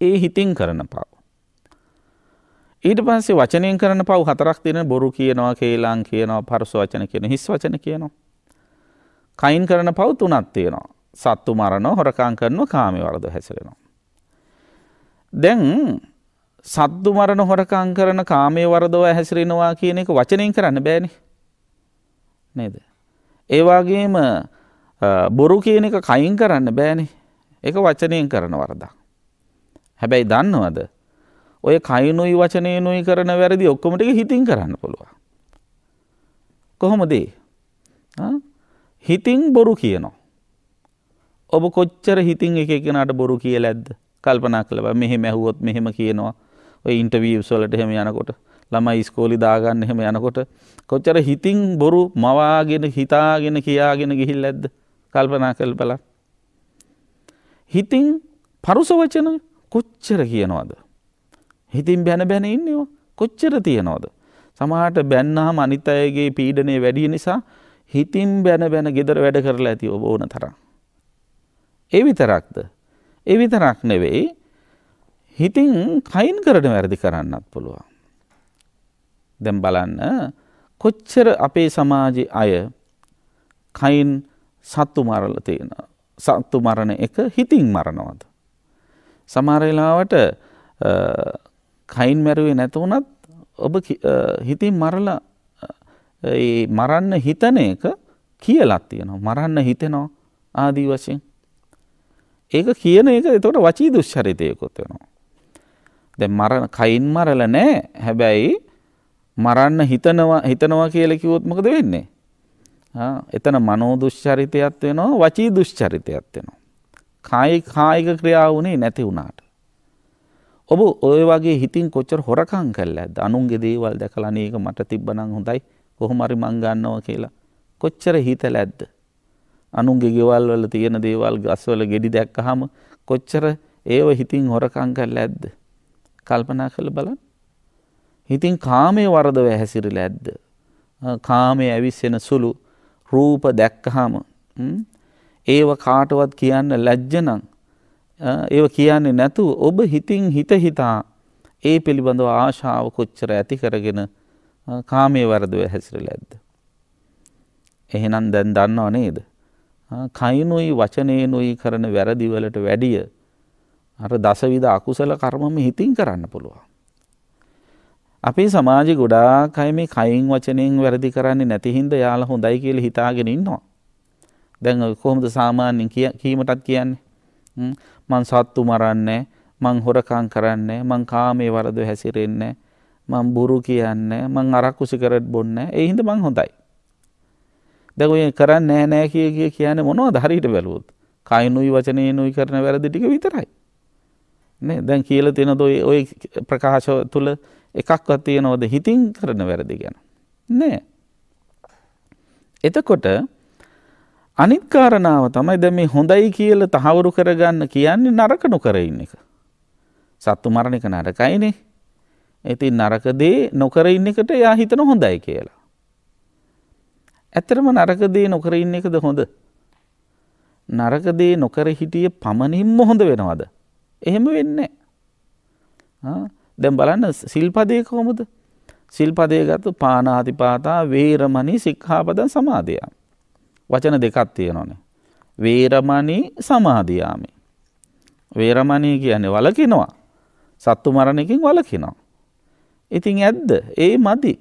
ඒ හිතින් කරන පව. ඊට පස්සේ වචනයෙන් කරන පව් හතරක් තියෙන බොරු කියනවා කේලාං කියනවා පරස වචන කියන හිස් වචන කියනවා. කයින් කරන පව් තුනක් තියෙනවා. සත්තු මරණෝ හොරකං කරනවා කාමේ වරද හැසිරෙනවා. දැන් සද්දු මරණ හොරකං කරන කාමය වරදව හැසිරෙනවා කියන එක වචනයෙන් කරන්න බෑනි නේද. ඒවාගේම බොරු කියන එක කයින් කරන්න බෑනි එක වචනයෙන් කරන වරදා. හැබැයි දන්නවද ඔය කයිනුයි වචනයනුයි කරන වැරදි ඔක්කොමටික හිතින් කරන්න පුළුවන්. කොහොමදේ හිතින් බොරු කියනවා. ඔබ කොච්චර හිතින් එක එකනට බොරු කිය ඇද්ද කල්පනා කළබ මෙහෙ මැහුවොත් මෙහෙම කියනවා ඔය ඉන්ටවීව්ස් වලට එහෙම යනකොට ළමයි ඉස්කෝලි දාගන්න එහෙම යනකොට කොච්චර හිතින් බොරු මවාගෙන හිතාගෙන කියාගෙන ගිහිල් ඇද්ද කල්පනා කල් බලා. හිතින් පරුස වචන කොච්චර කියනවද. හිතින් බැන බැන ඉන්නවා කොච්චර තියනවද. සමහට බැන්නාම අනිත් අයගේ පීඩනය වැඩිය නිසා හිතින් බැන බැන ගෙදර වැඩ කරලා ඇති ඔබ ඕන තරම්. එවිතරක්ද. එවිතරක් නෙවෙයි හිතින් කයින් කරන වැරදි කරන්නත් පුළුවන්. දැම් බලන්න කොච්චර අපේ සමාජ අය කයින් සත්තු මරල තියෙන සත්තු මරණ එක හිතින් මරණවද. සමාරලාවට කයින් මැරුවේ නැතුවනත් ඔබ හිතින් මරල මරන්න හිතන එක කියලත් තියනවා මරන්න හිතෙනවා ආදී වශයෙන්. ඒක කියන එක එතකොට වචී දුෂ්චරිතයකොත් වෙනවා. දැන් මරණ කයින් මරලා නැහැ. හැබැයි මරන්න හිතනවා හිතනවා කියලා කිව්වොත් මොකද වෙන්නේ? ආ එතන මනෝ දුෂ්චරිතයත් වෙනවා වචී දුෂ්චරිතයත් වෙනවා. කායි කායික ක්‍රියාව උනේ නැති වුණාට. ඔබ ඔය වගේ හිතින් කොච්චර හොරකම් කළා ඇද්ද? අනුන්ගේ දේවල් දැකලා අනේක මට තිබ්බනම් හොඳයි. කොහොම හරි මං ගන්නවා කියලා. කොච්චර හිතලා ඇද්ද? අනුන්ගේ ගෙවල් වල තියෙන දේවල් ගස්වල ගෙඩි දැක්කහම කොච්චර ඒව හිතින් හොරකම් කරලා ඇද්ද? කල්පනා කළ බලන්න. ඉතින් කාමය වරදව හැසිරිල ඇද්ද. කාමය ඇවිස්සෙන සුළු රූප දැක්කහාම ඒව කාටවත් කියන්න ලැජ්ජනං ඒව කියන්නේ නැතුව ඔබ හිතින් හිත හිතා ඒ පිළිබඳව ආශාව කොච්චර ඇති කරගෙන කාමය වරදව හැසිරල ඇද්ද. එහෙනම් දැන් දන්නව නේද. කයිනුයි වචනයනුයි කරන වැරදිවලට වැඩිය අර දසවිධ අකුසල කර්මම හිතින් කරන්න පුළුවන්. අපේ සමාජ ගොඩාක් අය මේ කයින් වචනයෙන් වැරදි කරන්නේ නැතිහින්ද යාලා හොඳයි කියලා හිතාගෙන ඉන්නවා. දැන් කොහොමද සාමාන්‍යයෙන් කීමටත් කියන්නේ? මං සත්තු මරන්නේ, මං හොරකම් කරන්නේ, මං කාමයේ වරද හැසිරෙන්නේ, මං බුරු කියන්නේ, මං අරක්කු සිගරට් බොන්නේ. ඒ හින්දා මං හොඳයි. දැන් ඔය කරන්නේ නැහැ නෑ කිය කිය කියන්නේ මොනවද හරියට බැලුවොත්? කයිනුයි වචනේනුයි කරන වැරදි ටික විතරයි. දැන් කියල තියෙන දොයි ඔය ප්‍රකාශ තුළ එකක්වත් තියෙනවද හිතින් කරන වැරදි ගැන. නෑ. එතකොට අනිත්කාරණාව තමයි දැ මේ හොඳයි කියල තහවුරු කරගන්න කියන්නේ නරකනු කරඉන්න එක. සත්තු මරණික නරකයිනේ. ඉතින් නරකදේ නොකර ඉන්න එකට යා හිතන හොඳයි කියලා. ඇත්තරම නරකදේ නොකර ඉන්න එකද හොඳ. නරකදේ නොකර හිටිය පමණින්ම හොඳ වෙනවද. එහෙම වෙන්න. දැම් බලන්න සිල්පදය කොමුද සිල්පදය ගත්තු පානාතිපාතා වේරමණී සික්හාපදන් සමාධයා. වචන දෙකත් තියෙනොනේ. වේරමණී සමාධයාමි. වේරමණී කියන්නේ වලකිනවා. සත්තු මරණකින් වලකිනවා. ඉතින් ඇද්ද ඒ මදි.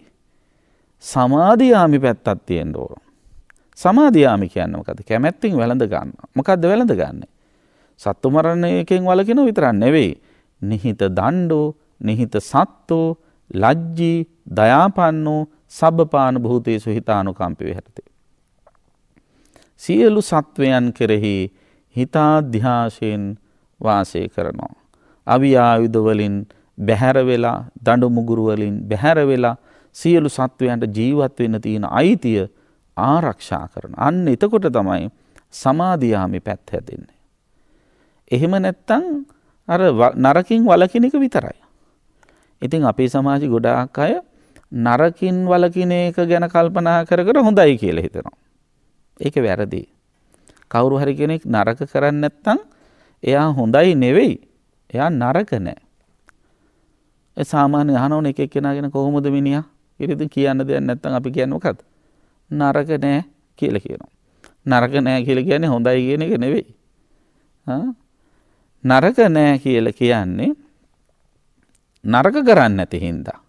සමාධයාමි පැත්තත් තියෙන් ඕරු. සමාධයාමි කියන්නමකද කැමැත්තින් වැළඳ ගන්න මොකක්ද වැළඳ ගන්නේ. සත්තු මරණයකෙන් වලකින විතරක් නෙවෙයි. නිහිත දණ්ඩෝ, නිහිත සත්තු, ලජ්ජී, දයාපන්නෝ, සබ්බපාන භූතේසු හිතානුකම්පිව හැරතේ. සියලු සත්වයන් කෙරෙහි හිතාධ්‍යාශයෙන් වාසය කරනවා. අවියායුධවලින් බැහැර වෙලා දඬු මුගුරු වලින් බැහැර වෙලා සියලු සත්වයන්ට ජීවත් වෙන්න තියෙන අයිතිය ආරක්ෂා කරන. අන්න එතකොට තමයි සමාධියාමි පැත්ත හැදෙන්නේ. එහෙම නැත්තං අර නරකින් වලකින එක විතරයි. ඉතින් අපේ සමාජි ගොඩාක් අය නරකින් වලකින එක ගැන කල්පනා කර කර හොඳයි කියල හිතෙනවා. ඒක වැරදි. කවුරු හරි කෙනෙක් නරක කරන්න නැත්තං එයා හොඳයි නෙවෙයි එයා නරක නෑ. සාමාන්‍ය හනෝන එක කෙනගෙන කොහොමද මිනිිය ඉරිදි කියන්න දෙයක් නැත්තන් අපි කියන්නකත් නරක නෑ කියල කියනවා. නරක නෑ කියල කියන්නේ හොඳයි කියන එක නෙවෙයි. නරක නෑ කියල කියන්නේ නරක කරන්න ඇති හින්දා.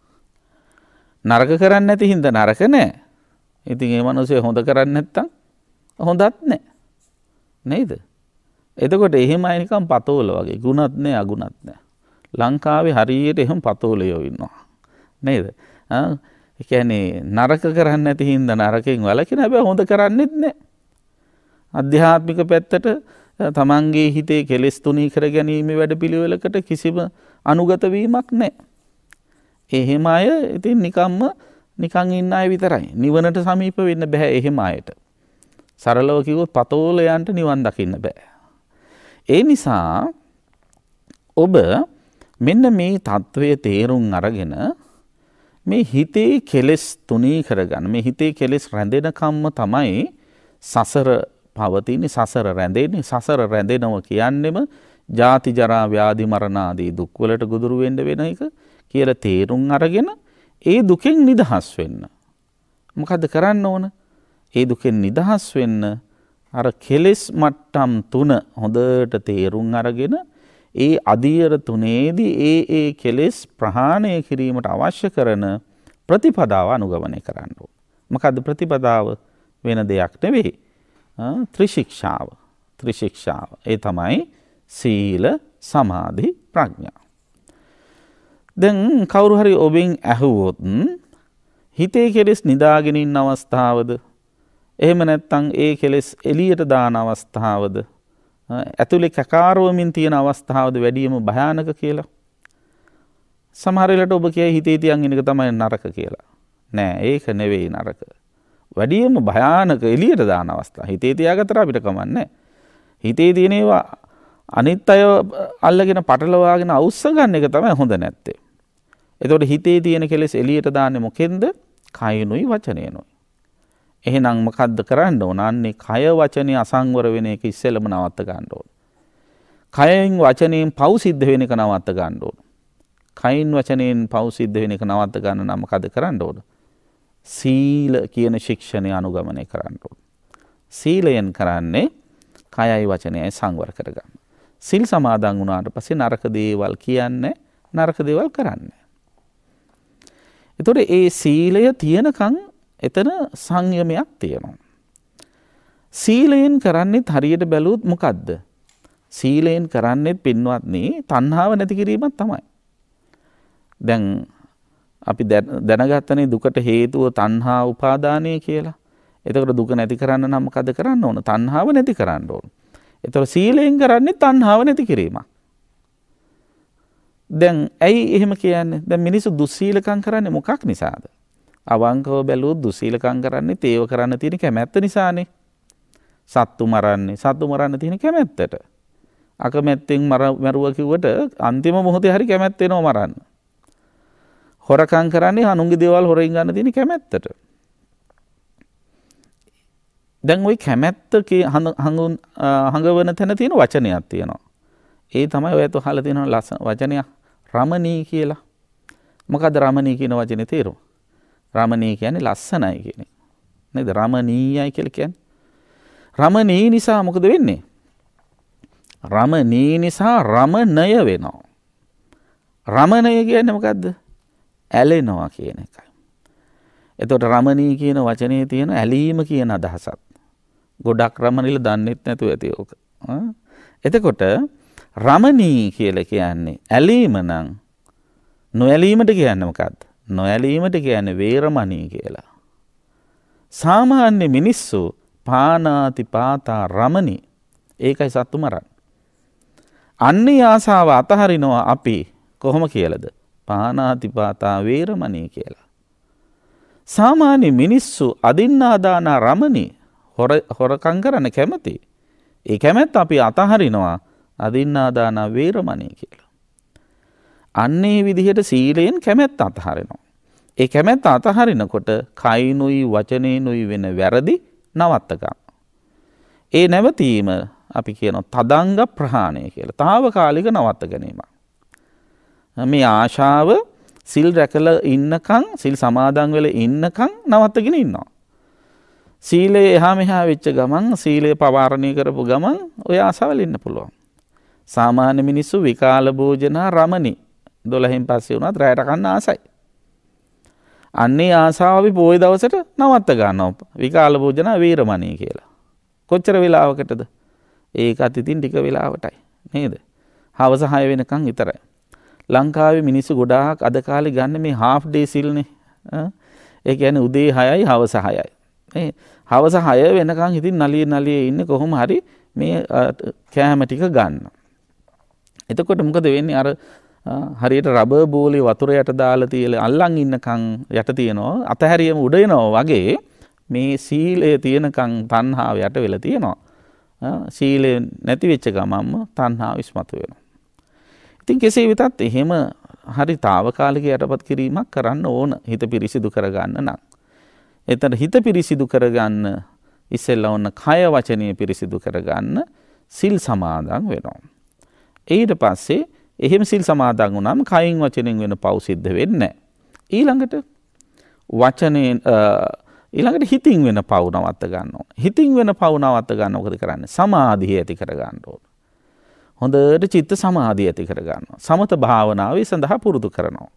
නරක කරන්න ඇති හින්ද නරක නෑ ඉතින් ඒ මනුසේ හොඳ කරන්න ඇත්තම් හොඳත් නෑ නේද. එතකොට එහෙම අයිනිකම් පතෝල වගේ ගුණත් නෑ අගුණත් නෑ. ලංකාවේ හරියට එහෙම පතෝලයෝ ඉන්නවා. නේද. එකැනේ නරක කරන්න ඇති හින්ද නරකින් වලකින හැබැ හොඳ කරන්නෙත් නෑ. අධ්‍යාත්මික පැත්තට තමන්ගේ හිතේ කෙලෙස් තුනී කර ගැනීම වැඩ පිළිවෙලකට කිසිම අනුගතවීමක් නෑ. එහෙම අය ඉතින් නිකම්ම නිකං ඉන්න අය විතරයි. නිවනට සමීප වෙන්න බැහැ එහෙම අයට. සරලව කිව්වොත් පතෝලයන්ට නිවන් දකින්න බෑ. ඒ නිසා ඔබ මෙන්න මේ තත්ත්වය තේරුම් අරගෙන මේ හිතේ කෙලෙස් තුනී කරගන්න මේ හිතේ කෙලෙස් රැඳෙනකම්ම තමයි සසර පවතින්නේ සසර රැඳෙන්නේ සසර රැඳෙනව කියන්නෙම ජාති ජරා ව්‍යාධි මරණ ආදී දුක්වලට ගොදුරු වෙන්න වෙන එක කියලා තේරුම් අරගෙන ඒ දුකෙන් නිදහස් වෙන්න. මොකද කරන්න ඕන? ඒ දුකෙන් නිදහස් වෙන්න අර කෙලෙස් මට්ටම් තුන හොඳට තේරුම් අරගෙන ඒ අධීර තුනේදී ඒ ඒ කෙලෙස් ප්‍රහාණය කිරීමට අවශ්‍ය කරන ප්‍රතිපදාව අනුගමනය කරන්න ඕන. මොකද ප්‍රතිපදාව වෙන දෙයක් නෙවෙයි. ත්‍රිශික්ෂාව ත්‍රිශික්ෂාව. ඒ තමයි සීල සමාධි ප්‍රඥා. දැන් කවුරුහරි ඔබෙන් ඇහුවොත් හිතේ කෙලෙස් නිදාගෙනින් අවස්ථාවද එහෙම නැත්තං ඒ කෙලෙස් එලියට දාන අවස්ථාවද ඇතුළෙ කකාරුවමින් තියෙන අවස්ථාවද වැඩියම භයානක කියලා. සමහරලට ඔබ කිය හිතේ තියන් ඉනික තමයි නරක කියලා. නෑ ඒක නෙවෙයි නරක. වැඩියම භයානක එලියට දාන අවස්ථා හිතේ තියාගතර අපිට කමන්නේ. හිතේ තියෙනවා අනිත් අය අල්ලගෙන පටලවාගෙන අවස්ස ගන්න එක තමයි හොඳ නැත්තේ. එතකොට හිතේ තියෙන කෙලෙස් එලියට දාන්නේ මොකෙන්ද? කයනුයි වචනයනුයි. එහෙනම් මොකද්ද කරන්න ඕන? අන්නේ කය වචනේ අසංවර වෙන එක ඉස්සෙල්ලම නවත්ත ගන්න ඕන. කයෙන් වචනයෙන් පව් සිද්ධ වෙන එක නවත්ත ගන්න ඕන. කයින් වචනයෙන් පව් සිද්ධ වෙන එක නවත්ත ගන්න නම් මොකද කරන්න ඕන? සීල කියන ශික්ෂණය අනුගමනය කරන්න ඕන. සීලයෙන් කරන්නේ කයයි වචනයයි සංවර කරගන්න. සිල් සමාදන් වුණාට පස්සේ නරක දේවල් කියන්නේ නරක දේවල් කරන්න. එතොට ඒ සීලය තියෙනකං එතන සංයමයක් තියෙනවා. සීලයෙන් කරන්නේ හරියට බැලූත් මොකක්ද. සීලයෙන් කරන්නේත් පින්වත්න්නේ තන්හාාව නැති කිරීමත් තමයි. දැන් අපි දැනගත්තනේ දුකට හේතුව තණ්හා උපාදානය කියලා. එතකොට දුක නැති කරන්න නම් මොකද කරන්න ඕන? තණ්හාව නැති කරන්න ඕන. එතකොට සීලයෙන් කරන්නේ තණ්හාව නැති කිරීමක්. දැන් ඇයි එහෙම කියන්නේ? දැන් මිනිස්සු දුස්සීලකම් කරන්නේ මොකක් නිසාද? අවංකව බැලුවොත් දුස්සීලකම් කරන්නේ තේව කරන්න තියෙන කැමැත්ත නිසානේ. සත්තු මරන්නේ සත්තු මරන්න තියෙන කැමැත්තට. අකමැත්තෙන් මරුවා කිව්වට අන්තිම මොහොතේ හරි කැමැත් වෙනවා මරන්න. හොරකං කරන්නේ හනුන්ගේ දේවල් හොරින් ගන්න තියෙන කැමැත්තට. දැන් ওই කැමැත්තක හඟුන් හඟවන තැන තියෙන වචනයක් තියෙනවා. ඒ තමයි ඔයත් අහලා තියෙන ලස්සන වචනයක් රමණී කියලා. මොකද රමණී කියන වචනේ තේරුම? රමණී කියන්නේ ලස්සනයි කියන එක. නේද? රමණීයයි කියලා කියන්නේ. රමණී නිසා මොකද වෙන්නේ? රමණී නිසා රමණය වෙනවා. රමණය කියන්නේ මොකද්ද? ඇලෙනවා කියන එකයි. එතොට රමණී කියන වචනය තියෙන ඇලීම කියන අදහසත්. ගොඩක් රමණිල දන්නෙත් නැතු ඇති ඕක. එතකොට රමණී කියල කියන්නේ ඇලීම නං නොඇලීමට කියන්නමකත් නොඇලීමට කියන වේරමණී කියලා. සාමාන්‍ය මිනිස්සු පානාති පාතා රමණි ඒකයි සත්තු මරන්. අන්නේ ආසාාව අතහරිනවා අපි කොහොම කියලද. පානාතිපාතා වේරමණී කියලා. සාමාන්‍ය මිනිස්සු අදින්නාදානා රමණී හොරකං කරන කැමති. ඒ කැමැත් අපි අතහරිනවා අදින්නාදානා වේරමණී කියලා. අන්නේ විදිහට සීලයෙන් කැමැත් අතහරෙනවා. ඒ කැමැත් අතහරිනකොට කයිනුයි වචනයනුයි වෙන වැරදි නවත්තගන්න. ඒ නැවතීම අපි කියන තදංග ප්‍රහාණය කියලා තාව කාලික නවත්ත ගැනීමක්. මේ ආශාව සිල් රැකල ඉන්නකං සිල් සමාදන් වෙල ඉන්නකං නවත්තගෙන ඉන්නවා. සීලේ එහා මෙහා වෙච්ච ගමන් සීලය පවාරණය කරපු ගමන් ඔය ආසාවල ඉන්න පුළුවන්. සාමාන්‍ය මිනිස්සු විකාල භෝජනා රමණි දොළහෙන් පස්සේ වුණත් රැයට කන්න ආසයි. අන්නේ ආසාව අපි පොය දවසට නවත්ත ගන්නවා. විකාල භෝජනා වීරමණී කියලා. කොච්චර වෙලාවකටද? ඒක අතිතින් ටික වෙලාවටයි. නේද? හවස 6 වෙනකන් විතරයි. ලංකාවේ මිනිස්සු ගොඩාක් අද කාලේ ගන්න මේ half day සිල්නේ. ඒ කියන්නේ උදේ 6යි හවස 6යි. මේ හවස 6 වෙනකන් ඉතින් නලිය නලිය ඉන්නේ කොහොම හරි මේ කෑම ටික ගන්න. එතකොට මොකද වෙන්නේ අර හරියට රබර් බෝලේ වතුර යට දාලා තියලා අල්ලන් ඉන්නකන් යට තියනවා අතහැරියම උඩ එනවා වගේ මේ සීලය තියෙනකන් තණ්හාව යට වෙලා තියෙනවා. සීලය නැති වෙච්ච ගමන්ම තණ්හාව ඉස්මතු වෙනවා. ඉතින් කෙසේ වෙතත් එහෙම හරි తాවකාලික යටපත් කිරීමක් කරන්න ඕන හිත පිරිසිදු කරගන්න නම්. එතන හිත පිරිසිදු කරගන්න ඉස්සෙල්ලා ඔන්න කය වචනය පිරිසිදු කරගන්න සිල් සමාදන් වෙනවා. ඊට පස්සේ එහෙම සිල් සමාදන් වුණාම කයින් වචනෙන් වෙන පව් සිද්ධ වෙන්නේ ඊළඟට වචනේ ඊළඟට හිතින් වෙන පව් නවත්ත ගන්නවා. හිතින් වෙන පව් නවත්ත ගන්න මොකද කරන්නේ? සමාධිය ඇති කර ගන්න ඕන. හොඳට චිත්ත සමාධිය ඇති කරගන්න. සමත භාවනාවේ සඳහා පුරුදු කරනවා.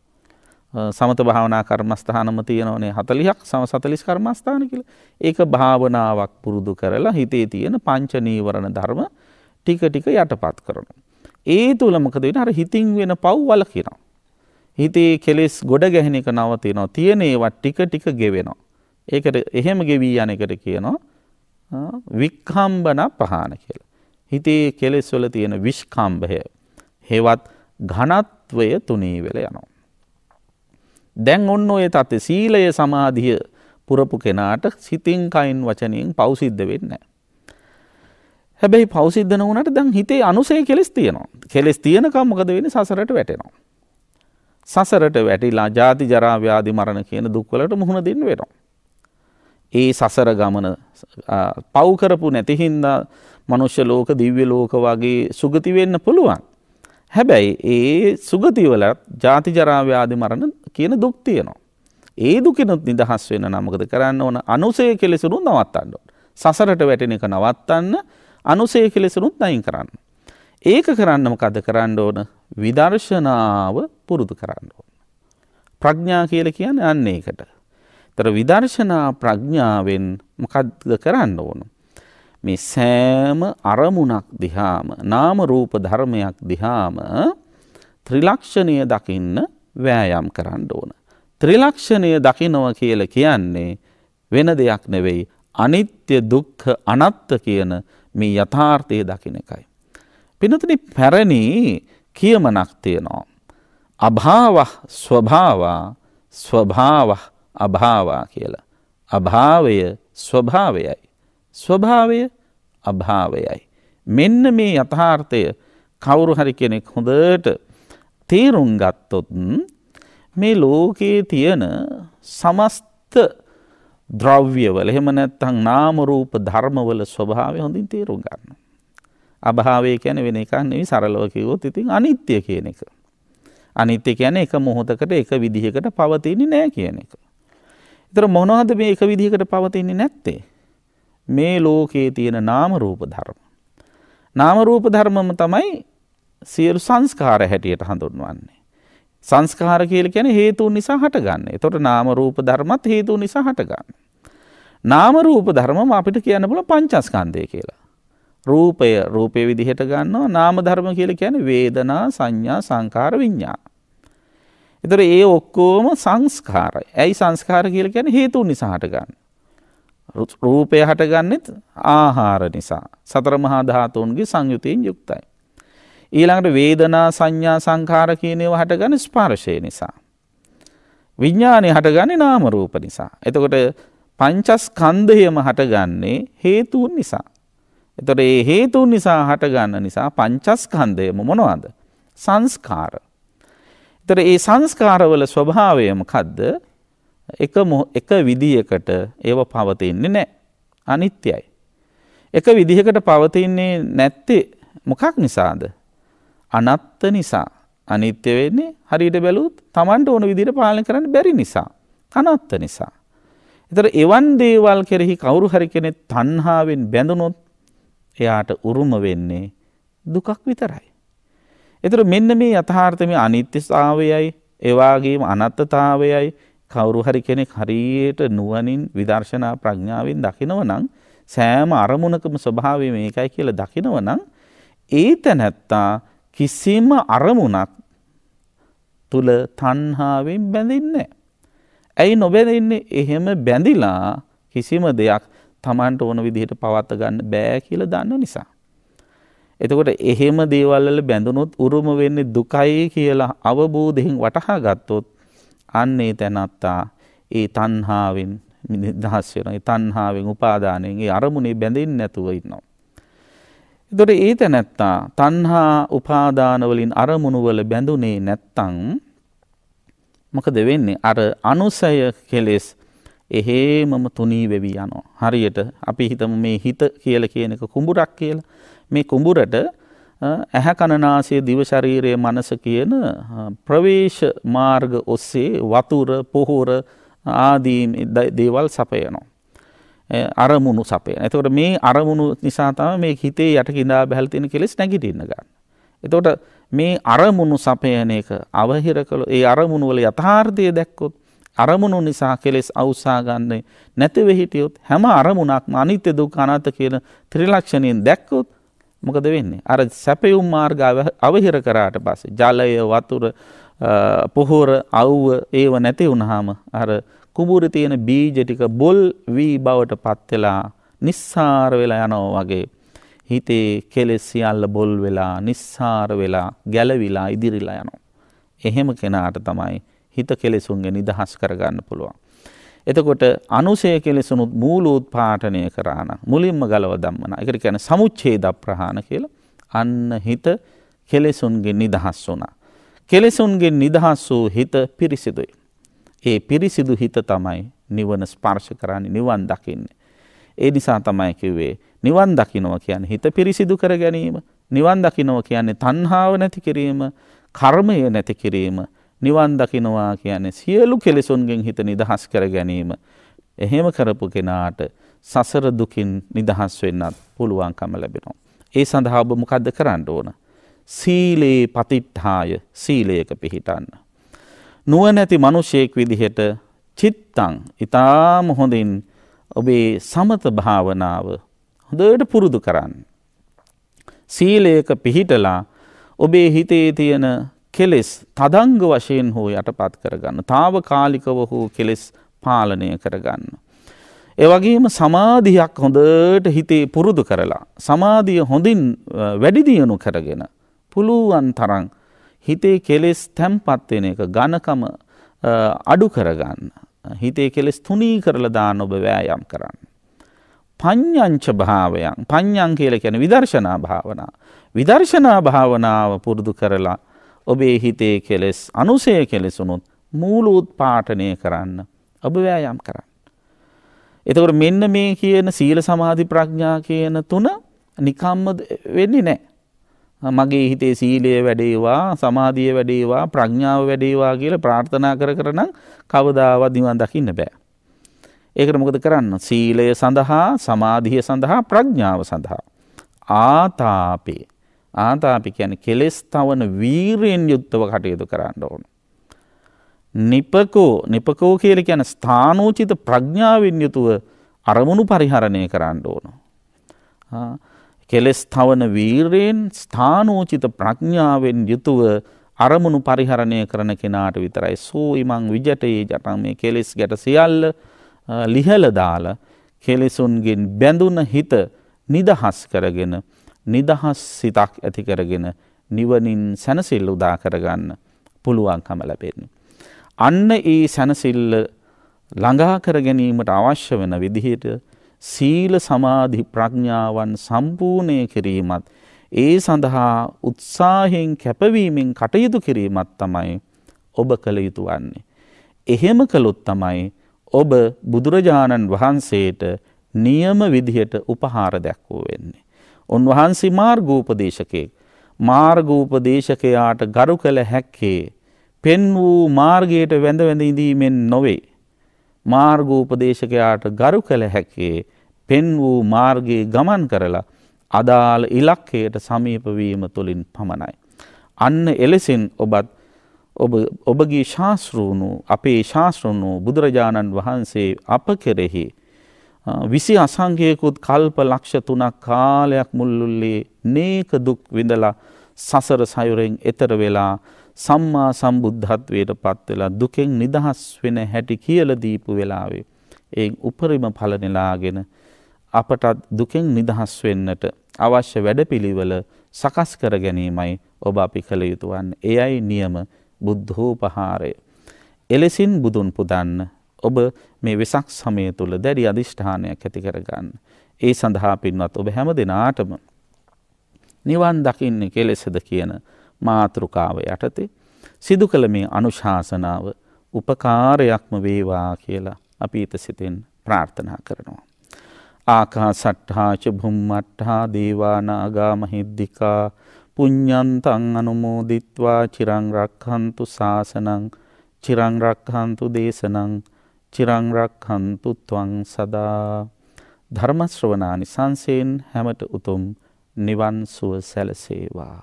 සමත භාවනා කර්මස්ථානම තියෙනවනේ හතලිහක් සම සතලිස් කර්මස්ථාන කියල ඒක භාවනාවක් පුරුදු කරලා හිතේ තියෙන පංචනීවරණ ධර්ම ටික ටික යටපත් කරනවා. ඒ තුළ මොකද වෙන අර හිතින් වෙන පව් වල කියනවා. හිතේ කෙලෙස් ගොඩ ගැහෙන එක නවතිනවා තියෙන ඒවත් ටික ටික ගෙවෙනවා. ඒකට එහෙම ගෙවී යන එකට කියනවා වික්හම්බන පහන කියලා. හිතේ කෙලෙස් වල තියෙන විශ්කම්භය හෙවත් ඝනත්වය තුනී වෙල යනවා. දැන් ඔන්න ඔය තත්ත්වය සීලය සමාධිය පුරපු කෙනාට සිතින් කයින් වචනයෙන් පෞසිද්ධ වෙන්නේ හැබැයි පෞසිද්ධ නොවනට දැන් හිතේ අනුසේ කෙලෙස් තියෙනවා. කෙලෙස් තියෙනකම් මොකද වෙන්නේ සසරට වැටෙනවා. සසරට වැටිලා ජාති ජරා ව්‍යාධි මරණ කියන දුක්වලට මුහුණ දෙන්න වෙනවා. ඒ සසර ගමන පව් කරපු නැති හින්දා මනුෂ්‍ය ලෝක දිව්‍ය ලෝක වගේ සුගති වෙන්න පුළුවන්. හැබැයි ඒ සුගතිවලත් ජාති ජරා ව්‍යාධි මරණ කියන දුක් තියෙනවා. ඒ දුකිනුත් නිදහස් වෙන නමකද කරන්න ඕන අනුසය කෙලෙසුරු නවත්තන්න ඕන. සසරට වැටෙන එක නවත්තන්න අනුසය කෙලෙසුරුත් නයින් කරන්න. ඒක කරන්න මොකද කරන්න ඕන විදර්ශනාව පුරුදු කරන්න ඕන. ප්‍රඥා කියල කියන්න අන්න ඒකට. තර විදර්ශනා ප්‍රඥාවෙන් මොකද්ද කරන්න ඕනු. මේ සෑම අරමුණක් දිහාම නාම රූප ධර්මයක් දිහාම ත්‍රිලක්ෂණය දකින්න වෑයම් කරන්න ඕන. ත්‍රිලක්ෂණය දකිනව කියල කියන්නේ වෙන දෙයක් නෙවෙයි අනිත්‍ය දුක්හ අනත්ත කියන මේ යථාර්ථය දකින එකයි. පිනතින පැරණි කියමනක් තියනවා. අභාව ස්වභාවා ස්වභාව අභාවා කියලා. අභාවය ස්වභාවයයි. ස්වභාවය අභාවයයි. මෙන්න මේ යථාර්ථය කවුරු හරි කෙනෙක් හොඳට තේරුම් ගත්තොත්න් මේ ලෝකයේ තියෙන සමස්ත ද්‍රව්‍යවල එහෙම නැත්තං නාමරූප ධර්මවල ස්වභාවය හොඳින් තේරුම් ගන්න. අභාවය කැන වෙන එකක් නෙවි සරලවකිවොත් ඉතින් අනිත්‍ය කියන එක. අනිත්‍ය කියන එක මොහොතකට එක විදිහකට පවතින්නේ නෑ කියන එක. එතර මොනවද මේ එක විදිහකට පවතින්නේ නැත්තේ. මේ ලෝකයේ තියෙන නාමරූප ධර්ම. නාමරූප ධර්මම තමයි සියලු සංස්කාර හැටියට හඳුන්වන්නේ. සංස්කාර කියල කැන හේතුන් නිසා හටගන්න තොට නාමරූප ධර්මත් හේතු නිසා හටගන්න. නාමරූප ධර්මම අපිට කියන්න පුල පංචස්කන්දය කියලා. රූපය රූපය විදිහට ගන්නවා නාම ධර්ම කියල කියැන වේදනා සංඥා සංකාර විඤ්ඥා. එතර ඒ ඔක්කෝම සංස්කාර ඇයි සංස්කාර කියල ගැන හේතු නිසා හටගන්න. රූපය හටගන්නෙත් ආහාර නිසා. සතර මහා ධාතුන්ගේ සංයුතයෙන් යුක්තයි. ඊළඟට වේදනා සංඥා සංඛාර කියනව හටගන්න ස්පර්ශය නිසා. විඥානය හටගන්නේ නාම රූප නිසා. එතකොට පංචස්කන්ධයම හටගන්නේ හේතුන් නිසා. එතකොට ඒ හේතුන් නිසා හටගන්න නිසා පංචස්කන්ධයම මොනවද? සංස්කාර. එතකොට ඒ සංස්කාරවල ස්වභාවය මොකද්ද? එක එක විදියකට ඒව පවතින්නේ නෑ අනිත්‍යයි. එක විදිහකට පවතින්නේ නැත්තේ මොකක් නිසාද. අනත්ත නිසා අනිත්‍ය වෙන්නේ හරියට බැලූත් තමන්ට ඕන විදිට පාලන කරන්න බැරි නිසා. අනත්ත නිසා. එතර එවන් දේවල් කෙරෙහි කවුරු හරි කෙනෙ තන්හාාවෙන් බැඳනොත් එයාට උරුම වෙන්නේ දුකක් විතරයි. එතර මෙන්න මේ යථාර්ථම අනිත්‍යස්ථාවයයි එවාගේම අනත්තතාවයයි කවුරු හරි කෙනෙක් හරියට නුවණින් විදර්ශනා ප්‍රඥාවෙන් දකිනවනම් සෑම අරමුණකම ස්වභාවය මේකයි කියලා දකිනවනම් ඒ තැනැත්තා කිසිම අරමුණක් තුල තණ්හාවෙන් බැඳින්නේ ඇයි නොබැඳින්නේ එහෙම බැඳිලා කිසිම දෙයක් Tamanට ඕන විදිහට පවත්ත ගන්න බෑ කියලා දන්න නිසා. එතකොට එහෙම දේවල් වල බැඳුනොත් උරුම වෙන්නේ දුකයි කියලා අවබෝධයෙන් වටහා ගත්තොත් අන්නේ තැනත්තා ඒ තණ්හාවෙන් නිදහස් වෙනවා. ඒ තණ්හාවෙන් උපාදානයෙන් ඒ අරමුණේ බැඳෙන්නේ නැතුව ඉන්නවා. එතකොට ඒ තැනැත්තා තණ්හා උපාදාන වලින් අරමුණු වල බැඳුනේ නැත්තම් මොකද වෙන්නේ? අර අනුසය කෙලෙස් එහෙමම තුනී වෙවි යනවා. හරියට අපි හිතමු මේ හිත කියලා කියන එක කුඹුරක් කියලා. මේ කුඹුරට ඇහැ කණනාසය දිවශරීරයේ මනස කියන ප්‍රවේශ මාර්ග ඔස්සේ වතුර පොහොර ආදී දේවල් සපයනවා. අරමුණු සපය. එතකොට මේ අරමුණු නිසා තමයි මේ හිතේ යට කිඳා බැහැල තියෙන කෙලෙස් නැගිටින්න ගන්න. එතකොට මේ අරමුණු සපයන එක අවහිර කළ ඒ අරමුණු වල යථාර්ථය දැක්කොත් අරමුණු නිසා කෙලෙස් අවසා ගන්න නැතිව හිටියොත් හැම අරමුණක්ම අනිත්‍ය දුක්ඛ අනාත්ම කියන ත්‍රිලක්ෂණයෙන් දැක්කොත් මොකද වෙන්නේ. අර සැපයුම් මාර්ග අවහිර කරාට පස්සේ ජලය වතුර පොහොර අව්ව ඒව නැති වුණාම අර කුඹුරේ තියෙන බීජ ටික බොල් වී බවට පත් වෙලා නිස්සාර වෙලා යනවා වගේ හිතේ කෙලෙස් සියල්ල බොල් වෙලා නිස්සාර වෙලා ගැලවිලා ඉදිරිලා යනවා. එහෙම කෙනාට තමයි හිත කෙලෙසුන්ගේ නිදහස් කරගන්න පුළුවන්. එතකොට අනුසය කෙලෙසුනුත් මූලූත්පාටනය කරාන මුලින්ම ගලව දම්මන එකට කියන සමුච්චේද ප්‍රහාණ කියල අන්න හිත කෙලෙසුන්ගෙන් නිදහස් වුනා. කෙලෙසුන්ගෙන් නිදහස් වූ හිත පිරිසිදුයි. ඒ පිරිසිදු හිත තමයි නිවන ස්පර්ශ කරන්න නිවන් දකින්නේ. ඒ නිසා තමයි කිව්වේ නිවන් දකිනව කියන්නේ හිත පිරිසිදු කර ගැනීම නිවන් දකිනව කියන්නේ තණ්හාව නැති කිරීම කර්මය නැති කිරීම නිවන් දකිනවා කියන්නේ සියලු කෙලෙසුන්ගෙන් හිත නිදහස් කර ගැනීම. එහෙම කරපු කෙනාට සසර දුකින් නිදහස් වෙන්නත් පුළුවන්කම ලැබෙනවා. ඒ සඳහා ඔබ මොකද්ද කරන්න ඕන? සීලේ පතිට්ඨාය සීලයක පිහිටන්න. නුවණැති මිනිසෙක් විදිහට චිත්තං ඊටාම හොඳින් ඔබේ සමත භාවනාව හොඳට පුරුදු කරන්න. සීලයක පිහිටලා ඔබේ හිතේ තියෙන කෙලෙස් තදංග වශයෙන් හෝ යටපත් කරගන්න. తాවකාලිකව හෝ කෙලෙස් පාලනය කරගන්න. ඒ වගේම සමාධියක් හොඳට හිතේ පුරුදු කරලා සමාධිය හොඳින් වැඩි දියුණු කරගෙන පුළුවන් තරම් හිතේ කෙලෙස් තැම්පත් වෙන එක ඝනකම අඩු කරගන්න. හිතේ කෙලෙස් තුනී කරලා දාන්න ඔබ වෑයම් කරන්න. පඤ්ඤංච භාවයන් පඤ්ඤං කියලා කියන්නේ විදර්ශනා භාවනාව. විදර්ශනා භාවනාව පුරුදු කරලා ඔබේ හිතේ කෙලෙස් අනුසය කෙලෙසුනුත් මූලූත් පාටනය කරන්න. ඔබ වෑයම් කරන්න. එතකොට මෙන්න මේ කියන සීල සමාධි ප්‍රඥා කියන තුන නිකම්ම වෙන්නේ නෑ. මගේ හිතේ සීලය වැඩේවා සමාධිය වැඩේවා ප්‍රඥාව වැඩේවා කියල ප්‍රාර්ථනා කර කරනම් කවදාවත් නිවන් දකින්න බෑ. ඒකට මොකද කරන්න සීලය සඳහා සමාධිය සඳහා ප්‍රඥාව සඳහා ආතාපේ ආතාපි කියන කෙලෙස් තවන වීරයෙන් යුද්ධව කටයුතු කරන්න ඕන. නිපකෝ නිපකෝ කියල කියන ස්ථානෝචිත ප්‍රඥාවෙන් යුතුව අරමුණු පරිහරණය කරන්න ඕන. කෙලෙස් තවන වීරයෙන් ස්ථානෝචිත ප්‍රඥාවෙන් යුතුව අරමුණු පරිහරණය කරන කෙනාට විතරයි සෝයිමං විජටයේ ජටන් මේ කෙලෙස් ගැට සියල්ල ලිහල දාල කෙලෙසුන්ගෙන් බැඳුන හිත නිදහස් කරගෙන නිදහස් සිතක් ඇති කරගෙන නිවනින් සැනසිල් උදා කරගන්න පුළුවන්කම ලැබෙන්නේ. අන්න ඒ සැනසිල්ල ළඟා කර ගැනීමට අවශ්‍ය වෙන විදිහට සීල සමාධි ප්‍රඥාවන් සම්පූර්ණය කිරීමත් ඒ සඳහා උත්සාහයෙන් කැපවීමෙන් කටයුතු කිරීමත් තමයි ඔබ කළ යුතු වන්නේ. එහෙම කළොත් තමයි ඔබ බුදුරජාණන් වහන්සේට නියම විදිහට උපහාර දැක්වූ වෙන්නේ. උන්වහන්සේ මාර්ගෝපදේශකයෙක්. මාර්ගෝපදේශකයාට ගරු කළ හැක්කේ පෙන් වූ මාර්ගයට වැඳ වැඳ ඉඳීමෙන් නොවේ. මාර්ගෝපදේශකයාට ගරු කළ හැක්කේ පෙන් වූ මාර්ගයේ ගමන් කරලා අදාළ ඉලක්කයට සමීපවීම තුළින් පමණයි. අන්න එලෙසින් ඔබත් ඔබගේ ශාස්තෘුණු අපේ ශාස්තෘුණු බුදුරජාණන් වහන්සේ අප කෙරෙහි විසි අසංගයකුත් කල්ප ලක්ෂ තුනක් කාලයක් මුල්ලුල්ලේ නේක දුක් විඳලා සසර සයුරෙන් එතර වෙලා සම්මා සම්බුද්ධත්වයට පත්වෙලා දුකෙන් නිදහස් වෙන හැටි කියල දීපු වෙලාවේ. ඒ උපරිම පලනෙලාගෙන අපටත් දුකෙන් නිදහස් වෙන්නට අවශ්‍ය වැඩපිළිවල සකස් කර ගැනීමයි ඔබ අපි කළ යුතුවන් එයයි නියම බුද්ධෝපහාරය. එලෙසින් බුදුන් පුදන්න ඔබ මේ වෙසක් සමය තුළ දැඩි අධිෂ්ඨානයක් ඇති කරගන්න. ඒ සඳහා පින්වත් ඔබ හැම දෙනාටම නිවන් දකින්නේ කෙලෙසද කියන මාතෘකාව යටතේ සිදු කළ මේ අනුශාසනාව උපකාරයක්ම වේවා කියලා අපි ඊත සිතෙන් ප්‍රාර්ථනා කරනවා. ආකා සට්හාච බුම්මට්හා දේවානාගා මහිද්දිිකා පුඤ්ඥන්තං අනුමෝදිත්වා චිරංරක්හන්තු ශාසනං චිරංරක්හන්තු දේශනං චිරං රක්ඛන්තු ත්වං සදා ධර්ම ශ්‍රවණානි සංසයෙන් හැමත උතුම් නිවන් සුව සැලසේවා